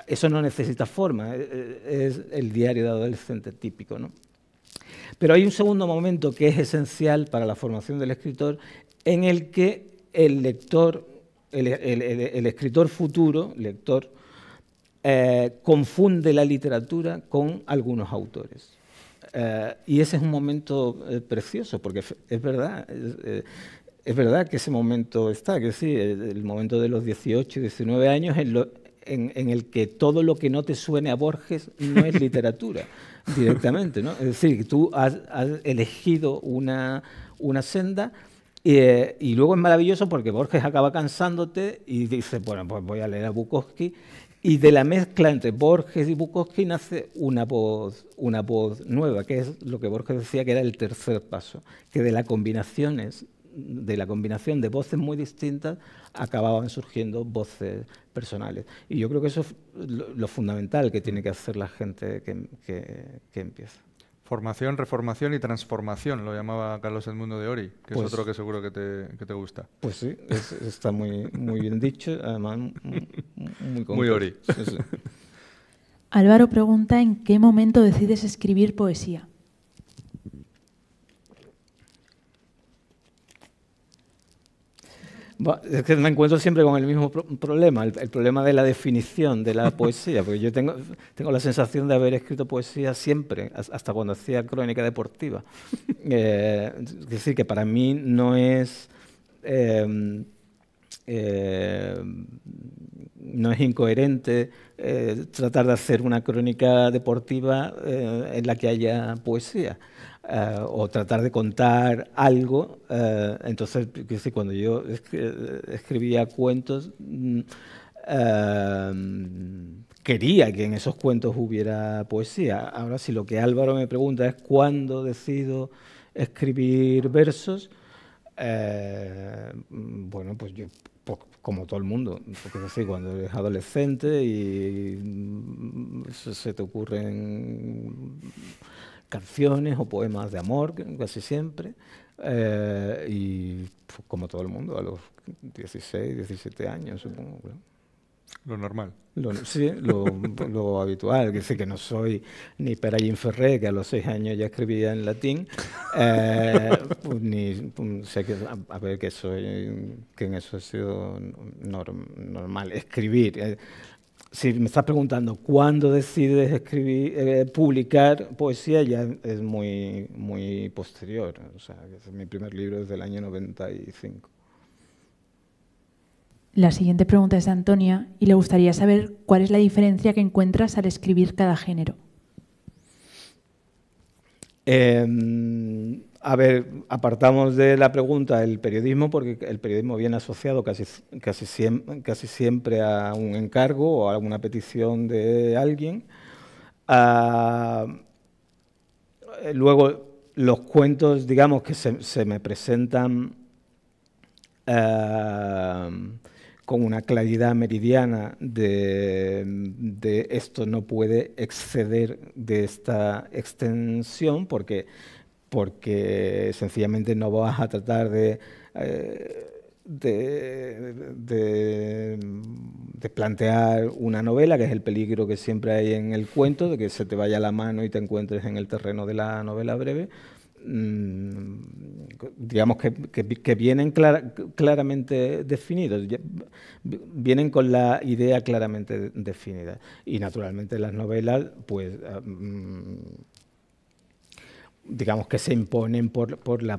eso no necesita forma, eh, eh, es el diario de adolescente típico. ¿no? Pero hay un segundo momento que es esencial para la formación del escritor, en el que el lector, el, escritor futuro, lector, confunde la literatura con algunos autores. Eh, y ese es un momento eh, precioso, porque es verdad, eh, es, verdad que ese momento está, que sí, el, momento de los 18, 19 años en, el que todo lo que no te suene a Borges no es literatura directamente, ¿no? Es decir, tú has, elegido una, senda y luego es maravilloso porque Borges acaba cansándote y dice, bueno, pues voy a leer a Bukowski y de la mezcla entre Borges y Bukowski nace una voz, una voz nueva, que es lo que Borges decía que era el tercer paso, que de las combinaciones de la combinación de voces muy distintas acababan surgiendo voces personales. Y yo creo que eso es lo, fundamental que tiene que hacer la gente que, que empieza. Formación, reformación y transformación, lo llamaba Carlos el Mundo de Ori, que es pues otro que seguro que te, gusta. Pues sí, está muy, muy bien dicho, además muy Muy Ori. Álvaro pregunta en qué momento decides escribir poesía. Es que me encuentro siempre con el mismo problema, el, problema de la definición de la poesía, porque yo tengo, la sensación de haber escrito poesía siempre, hasta cuando hacía crónica deportiva. Eh, es decir, que para mí no es... Em, em, no es incoherente eh, tratar de hacer una crónica deportiva eh, en la que haya poesía. Eh, o tratar de contar algo. Eh, entonces, cuando yo escribía cuentos, mm, eh, quería que en esos cuentos hubiera poesía. Ahora, si lo que Álvaro me pregunta es cuándo decido escribir versos, mm, bueno, pues yo como todo el mundo, porque es cuando eres adolescente y mm, se te ocurren canciones o poemas de amor, casi siempre. Eh, y pues, como todo el mundo, a los 16, 17 años, supongo. Lo normal. Lo, sí, lo, habitual, que sé que no soy ni Perallín Ferré, que a los seis años ya escribía en latín, eh, pues, ni pues, sé que, que soy, que en eso ha sido normal, escribir. Eh, si me estás preguntando cuándo decides escribir, eh, publicar poesía, ya es muy, muy posterior. O sea, es mi primer libro desde el año 95. La siguiente pregunta es de Antonia y le gustaría saber cuál es la diferencia que encuentras al escribir cada género. Em, a ver, apartamos de la pregunta el periodismo, porque el periodismo viene asociado casi, casi, siempre, a un encargo o a alguna petición de alguien. Ah, luego, los cuentos, digamos, que se, me presentan ah, con una claridad meridiana de, de esto no puede exceder de esta extensión, porque porque sencillamente no vas a tratar eh, de, de, plantear una novela, que es el peligro que siempre hay en el cuento, de que se te vaya la mano y te encuentres en el terreno de la novela breve. Mm, digamos que, vienen claramente definidos, vienen con la idea claramente definida. Y naturalmente las novelas, pues... Ah, mm, digamos que se imponen por, la,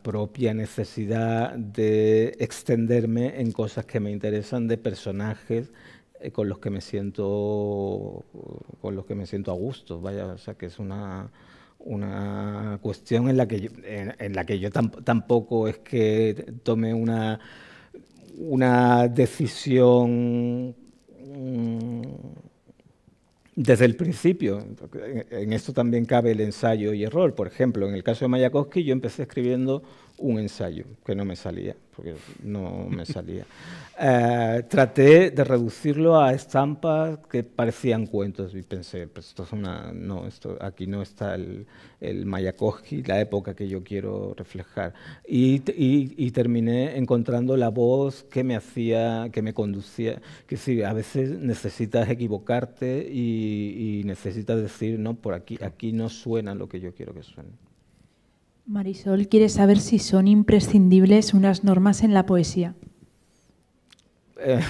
propia necesidad de extenderme en cosas que me interesan de personajes eh, con los que me siento con los que me siento a gusto vaya o sea que es una, una cuestión en la que yo, en, la que yo tampoco es que tome una una decisión mm, desde el principio, en esto también cabe el ensayo y error. Por ejemplo, en el caso de Mayakovsky, yo empecé escribiendo un ensayo, que no me salía, porque no me salía. Eh, traté de reducirlo a estampas que parecían cuentos y pensé, pues esto es una, no, esto, aquí no está el, el Mayakovsky, la época que yo quiero reflejar. Y, y, terminé encontrando la voz que me hacía, que me conducía, que sí, a veces necesitas equivocarte y, y necesitas decir, no, por aquí, aquí no suena lo que yo quiero que suene. Marisol quiere saber si son imprescindibles unas normas en la poesía. Eh,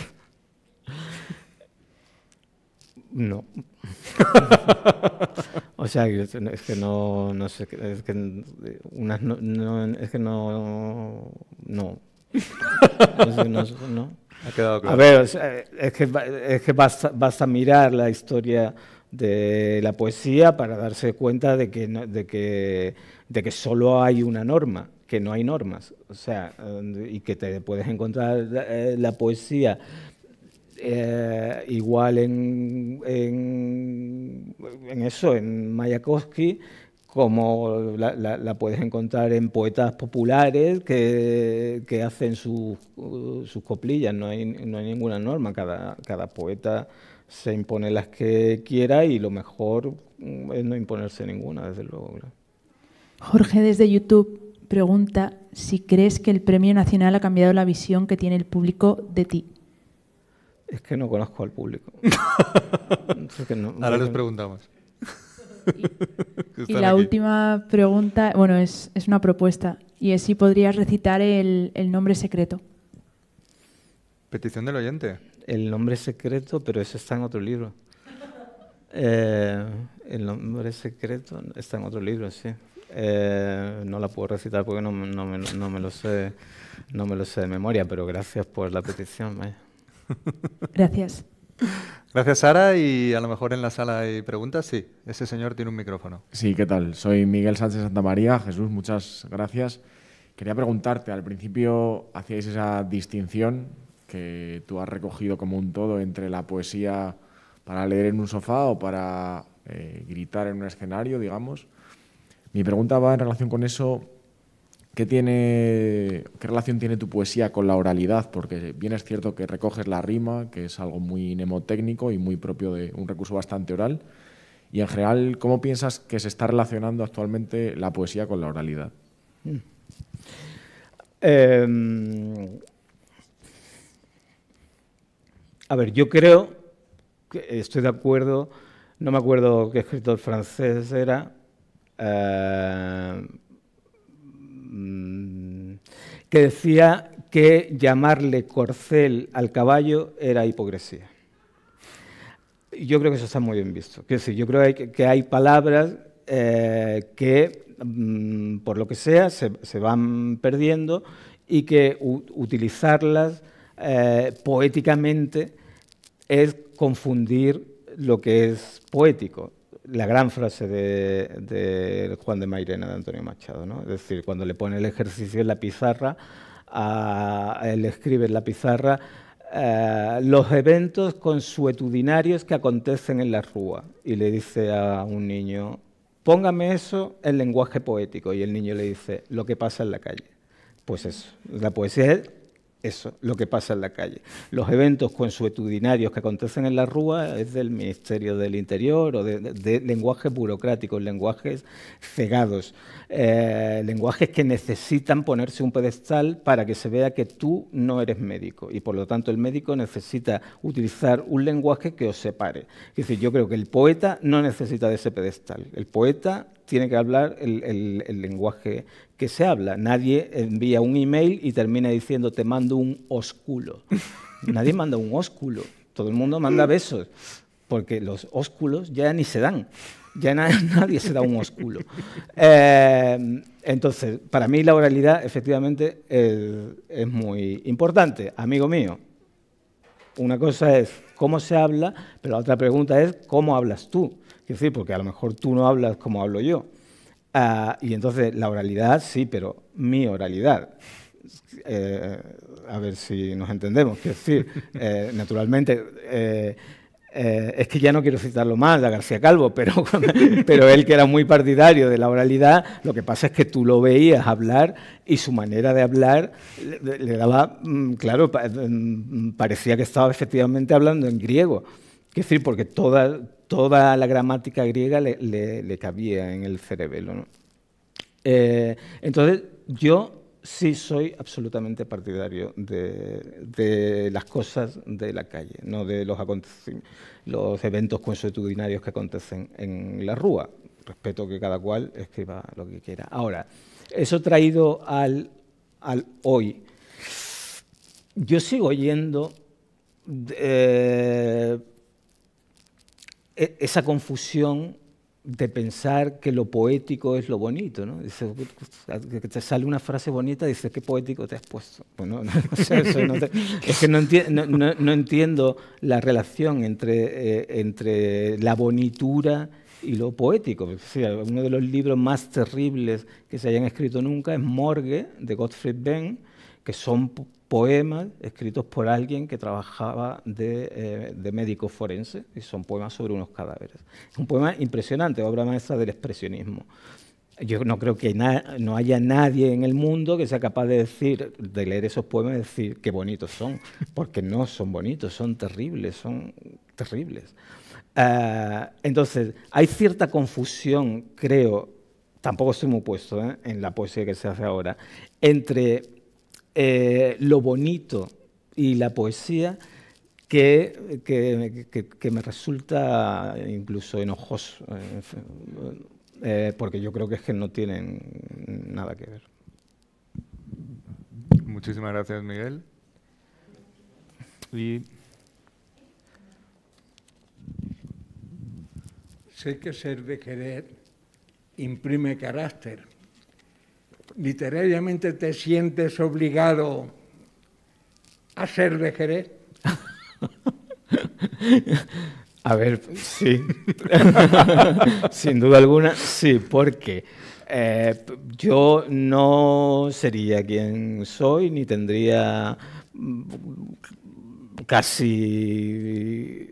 no. o sea, es que no, no sé, es que unas no, no, es que no, no. Ha quedado claro. A ver, es que, es que basta mirar la historia de la poesía para darse cuenta de que, solo hay una norma, que no hay normas, eh, y que te puedes encontrar eh, la, poesía eh, igual en, eso, en Mayakovsky, como la, puedes encontrar en poetas populares que, hacen sus, coplillas, no hay, ninguna norma, cada poeta se impone las que quiera y lo mejor mm, es no imponerse ninguna, desde luego. Jorge desde YouTube pregunta si crees que el Premio Nacional ha cambiado la visión que tiene el público de ti. Es que no conozco al público. Ahora les preguntamos. Y, la última pregunta, bueno, es, una propuesta, y es si podrías recitar el, el nombre secreto. Petición del oyente el nombre secreto, pero eso está en otro libro. Eh, el nombre secreto está en otro libro, sí. Eh, no la puedo recitar porque no, me, lo sé, no me lo sé de memoria, pero gracias por la petición. Gracias. Gracias, Sara. Y a lo mejor en la sala hay preguntas. Sí, ese señor tiene un micrófono. Sí, ¿qué tal? Soy Miguel Sánchez Santa María. Jesús, muchas gracias. Quería preguntarte, al principio hacíais esa distinción que tú has recogido como un todo entre la poesía para leer en un sofá o para eh, gritar en un escenario, digamos. Mi pregunta va en relación con eso, ¿qué, tiene, ¿qué relación tiene tu poesía con la oralidad? Porque bien es cierto que recoges la rima, que es algo muy mnemotécnico y muy propio de un recurso bastante oral. Y en general, ¿cómo piensas que se está relacionando actualmente la poesía con la oralidad? Eh, a ver, yo creo estoy de acuerdo, no me acuerdo qué escritor francés era. Eh, que decía que llamarle corcel al caballo era hipocresía. Yo creo que eso está muy bien visto. Que decir, yo creo que hay palabras eh, que, mm, por lo que sea, se, van perdiendo y que utilizarlas eh, poéticamente es confundir lo que es poético. La gran frase de, Juan de Mairena de Antonio Machado, ¿no? Es decir, cuando le pone el ejercicio en la pizarra, él escribe en la pizarra eh, los eventos consuetudinarios que acontecen en la rúa. Y le dice a un niño, póngame eso en lenguaje poético. Y el niño le dice, lo que pasa en la calle. Pues eso, la poesía es eso, lo que pasa en la calle. Los eventos consuetudinarios que acontecen en la Rúa es del Ministerio del Interior o de, lenguajes burocráticos, lenguajes cegados, eh, lenguajes que necesitan ponerse un pedestal para que se vea que tú no eres médico y por lo tanto el médico necesita utilizar un lenguaje que os separe. Es decir, yo creo que el poeta no necesita de ese pedestal, el poeta tiene que hablar el lenguaje que se habla. Nadie envía un email y termina diciendo te mando un ósculo. Nadie manda un ósculo. Todo el mundo manda besos, porque los ósculos ya ni se dan. Ya nadie se da un ósculo. Eh, entonces, para mí la oralidad efectivamente es, muy importante, amigo mío. Una cosa es cómo se habla, pero la otra pregunta es cómo hablas tú. decir, porque a lo mejor tú no hablas como hablo yo. Ah, y entonces la oralidad, sí, pero mi oralidad. Eh, a ver si nos entendemos. es decir, eh, naturalmente, eh, es que ya no quiero citarlo más, a García Calvo, pero, pero él que era muy partidario de la oralidad, lo que pasa es que tú lo veías hablar y su manera de hablar le, daba, mm, claro, mm, parecía que estaba efectivamente hablando en griego. es decir, porque toda, toda la gramática griega le, cabía en el cerebelo. Eh, entonces, yo sí soy absolutamente partidario de, las cosas de la calle, no de los, eventos consuetudinarios que acontecen en la rúa. Respeto que cada cual escriba lo que quiera. Ahora, eso traído al, hoy. Yo sigo oyendo... Eh, e, esa confusión de pensar que lo poético es lo bonito, ¿no? te sale una frase bonita y dices, qué poético te has puesto. Bueno, no, es que no, entiendo la relación entre, eh, entre la bonitura y lo poético. uno de los libros más terribles que se hayan escrito nunca es Morgue, de Gottfried Benn, que son poemas escritos por alguien que trabajaba eh, de, médico forense, y son poemas sobre unos cadáveres. Un poema impresionante, obra maestra del expresionismo. Yo no creo que no haya nadie en el mundo que sea capaz de decir, de leer esos poemas y decir qué bonitos son, porque no son bonitos, son terribles, son terribles. Ah, entonces, hay cierta confusión, creo, tampoco estoy muy puesto ¿eh? en la poesía que se hace ahora, entre eh, lo bonito y la poesía que, me resulta incluso enojoso, eh, eh, porque yo creo que es que no tienen nada que ver. Muchísimas gracias, Miguel. sé que ser de querer imprime carácter literariamente te sientes obligado a ser de A ver, sí. Sin duda alguna, sí, porque eh, yo no sería quien soy ni tendría mm, casi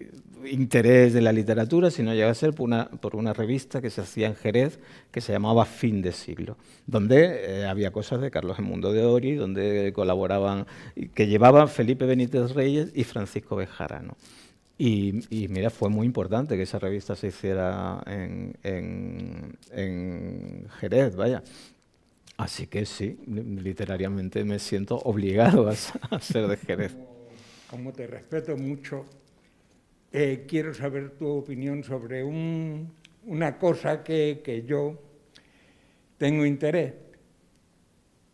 interés de la literatura, sino llega a ser por una, por una revista que se hacía en Jerez que se llamaba Fin de Siglo, donde eh, había cosas de Carlos Mundo de Ori, donde colaboraban, que llevaban Felipe Benítez Reyes y Francisco Bejarano. Y, mira, fue muy importante que esa revista se hiciera en, Jerez, vaya. Así que sí, literariamente me siento obligado a, ser de Jerez. como te respeto mucho, eh, quiero saber tu opinión sobre una cosa que, yo tengo interés.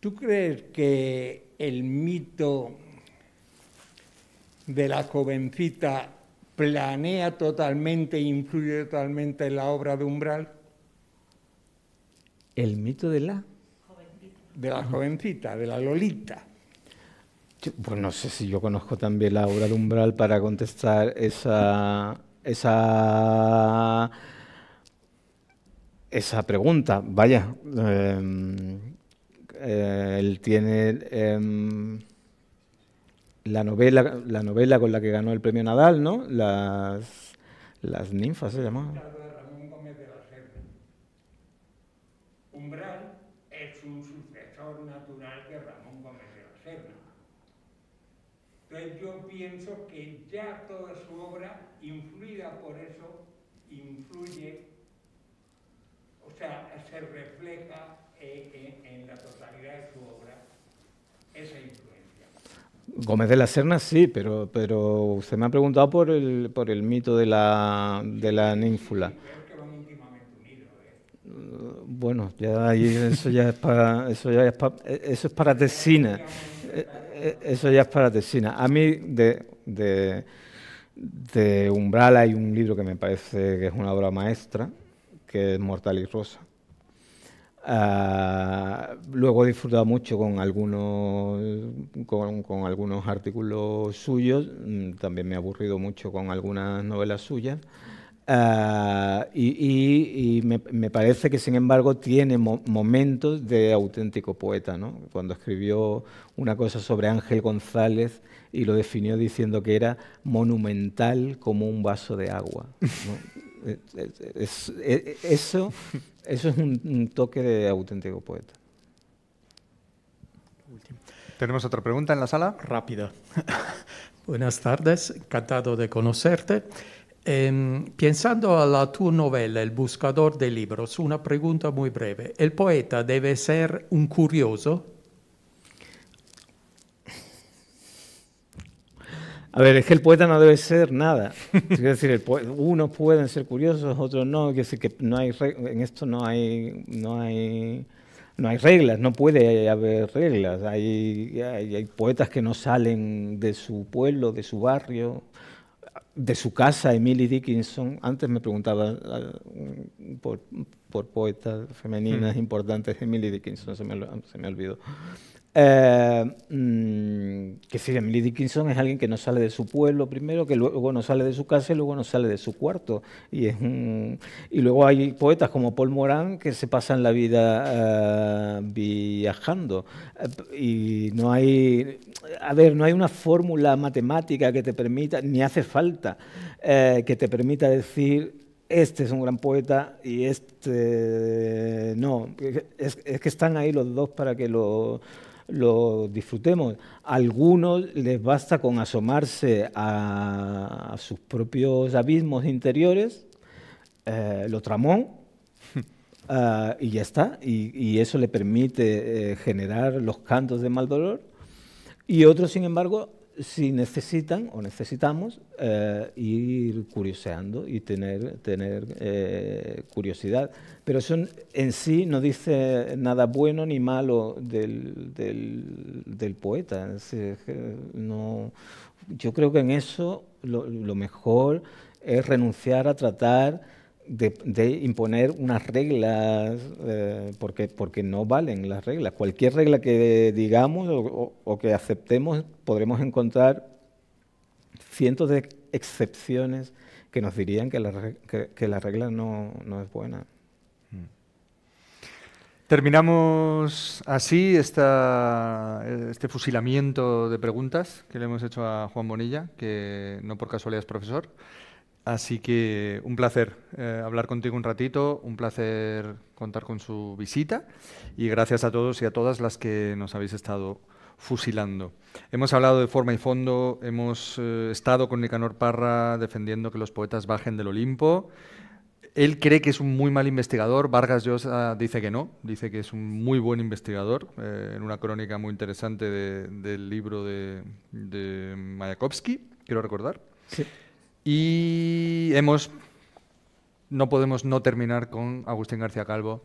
¿Tú crees que el mito de la jovencita planea totalmente influye totalmente en la obra de Umbral? El mito de la... De la jovencita, de la Lolita no sé si yo conozco también la obra de Umbral para contestar esa, esa, esa pregunta. Vaya, em, eh, él tiene em, la, novela, la novela con la que ganó el premio Nadal, ¿no? Las, las ninfas se llamaban. pienso que ya toda su obra, influida por eso, influye, o sea, se refleja eh, eh, en, la totalidad de su obra esa influencia. Gómez de la Serna sí, pero, pero usted me ha preguntado por el, por el mito de la, de la ninfula. ¿eh? Bueno, ya eso ya es para eso ya es para, eso es para Tesina. Eh, eso ya es para Tesina. A mí de, Umbral hay un libro que me parece que es una obra maestra, que es Mortal y Rosa. Ah, luego he disfrutado mucho con algunos, con algunos artículos suyos, mm, también me he aburrido mucho con algunas novelas suyas. Ah, y, me, parece que, sin embargo, tiene momentos de auténtico poeta. ¿no? Cuando escribió una cosa sobre Ángel González y lo definió diciendo que era monumental como un vaso de agua. eso, eso es un, un toque de auténtico poeta. ¿Tenemos otra pregunta en la sala? Rápida. Buenas tardes, encantado de conocerte. Em, pensando a tu novela El buscador de libros, una pregunta muy breve. ¿El poeta debe ser un curioso? A ver, es que el poeta no debe ser nada. Es decir, unos pueden ser curiosos, otros no. que no hay en esto no hay, no hay, no hay reglas, no puede haber reglas. hay poetas que no salen de su pueblo, de su barrio de su casa, Emily Dickinson, antes me preguntaba ah, por, poetas femeninas mm. importantes, Emily Dickinson se me, se me olvidó, eh, mm, que si Emily Dickinson es alguien que no sale de su pueblo primero, que luego no sale de su casa y luego no sale de su cuarto. Y, es y luego hay poetas como Paul Moran que se pasan la vida eh, viajando. Eh, y no hay, a ver, no hay una fórmula matemática que te permita, ni hace falta, que te permita decir este es un gran poeta y este no. Es, es que están ahí los dos para que lo lo disfrutemos. algunos les basta con asomarse a, sus propios abismos interiores, eh, lo tramón, eh, y ya está, y, eso le permite eh, generar los cantos de mal dolor. Y otros, sin embargo, si necesitan o necesitamos eh, ir curioseando y tener, tener eh, curiosidad. Pero eso en sí no dice nada bueno ni malo del, poeta. yo creo que en eso lo mejor es renunciar a tratar de, imponer unas reglas, eh, porque, porque no valen las reglas. Cualquier regla que digamos o, que aceptemos, podremos encontrar cientos de excepciones que nos dirían que la, la regla no, no, es buena. Mm. Terminamos así esta, este fusilamiento de preguntas que le hemos hecho a Juan Bonilla, que no por casualidad es profesor. Así que un placer eh, hablar contigo un ratito, un placer contar con su visita y gracias a todos y a todas las que nos habéis estado fusilando. Hemos hablado de forma y fondo, hemos eh, estado con Nicanor Parra defendiendo que los poetas bajen del Olimpo. Él cree que es un muy mal investigador, Vargas Llosa dice que no, dice que es un muy buen investigador, eh, en una crónica muy interesante del libro de, de Mayakovsky, quiero recordar. Sí. Y hemos no podemos no terminar con Agustín García Calvo,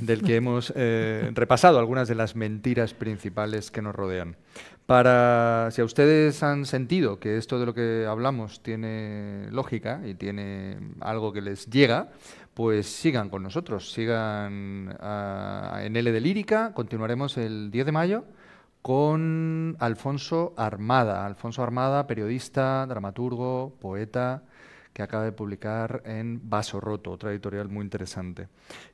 del que hemos eh, repasado algunas de las mentiras principales que nos rodean. Para si a ustedes han sentido que esto de lo que hablamos tiene lógica y tiene algo que les llega, pues sigan con nosotros, sigan ah, en L de Lírica, continuaremos el 10 de mayo con Alfonso Armada. Alfonso Armada, periodista, dramaturgo, poeta, que acaba de publicar en Vaso Roto, otra editorial muy interesante.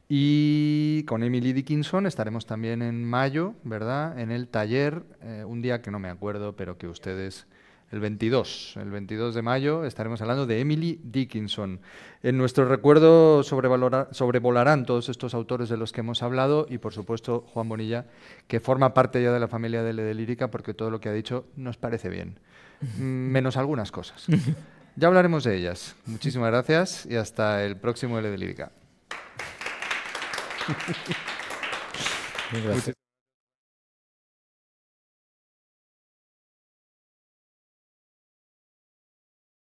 Y con Emily Dickinson estaremos también en mayo, ¿verdad? En el taller, eh, un día que no me acuerdo, pero que ustedes el 22, el 22 de mayo, estaremos hablando de Emily Dickinson. En nuestro recuerdo sobrevolarán todos estos autores de los que hemos hablado y, por supuesto, Juan Bonilla, que forma parte ya de la familia de Lede Lírica porque todo lo que ha dicho nos parece bien, menos algunas cosas. Ya hablaremos de ellas. Muchísimas gracias y hasta el próximo Lede Lírica.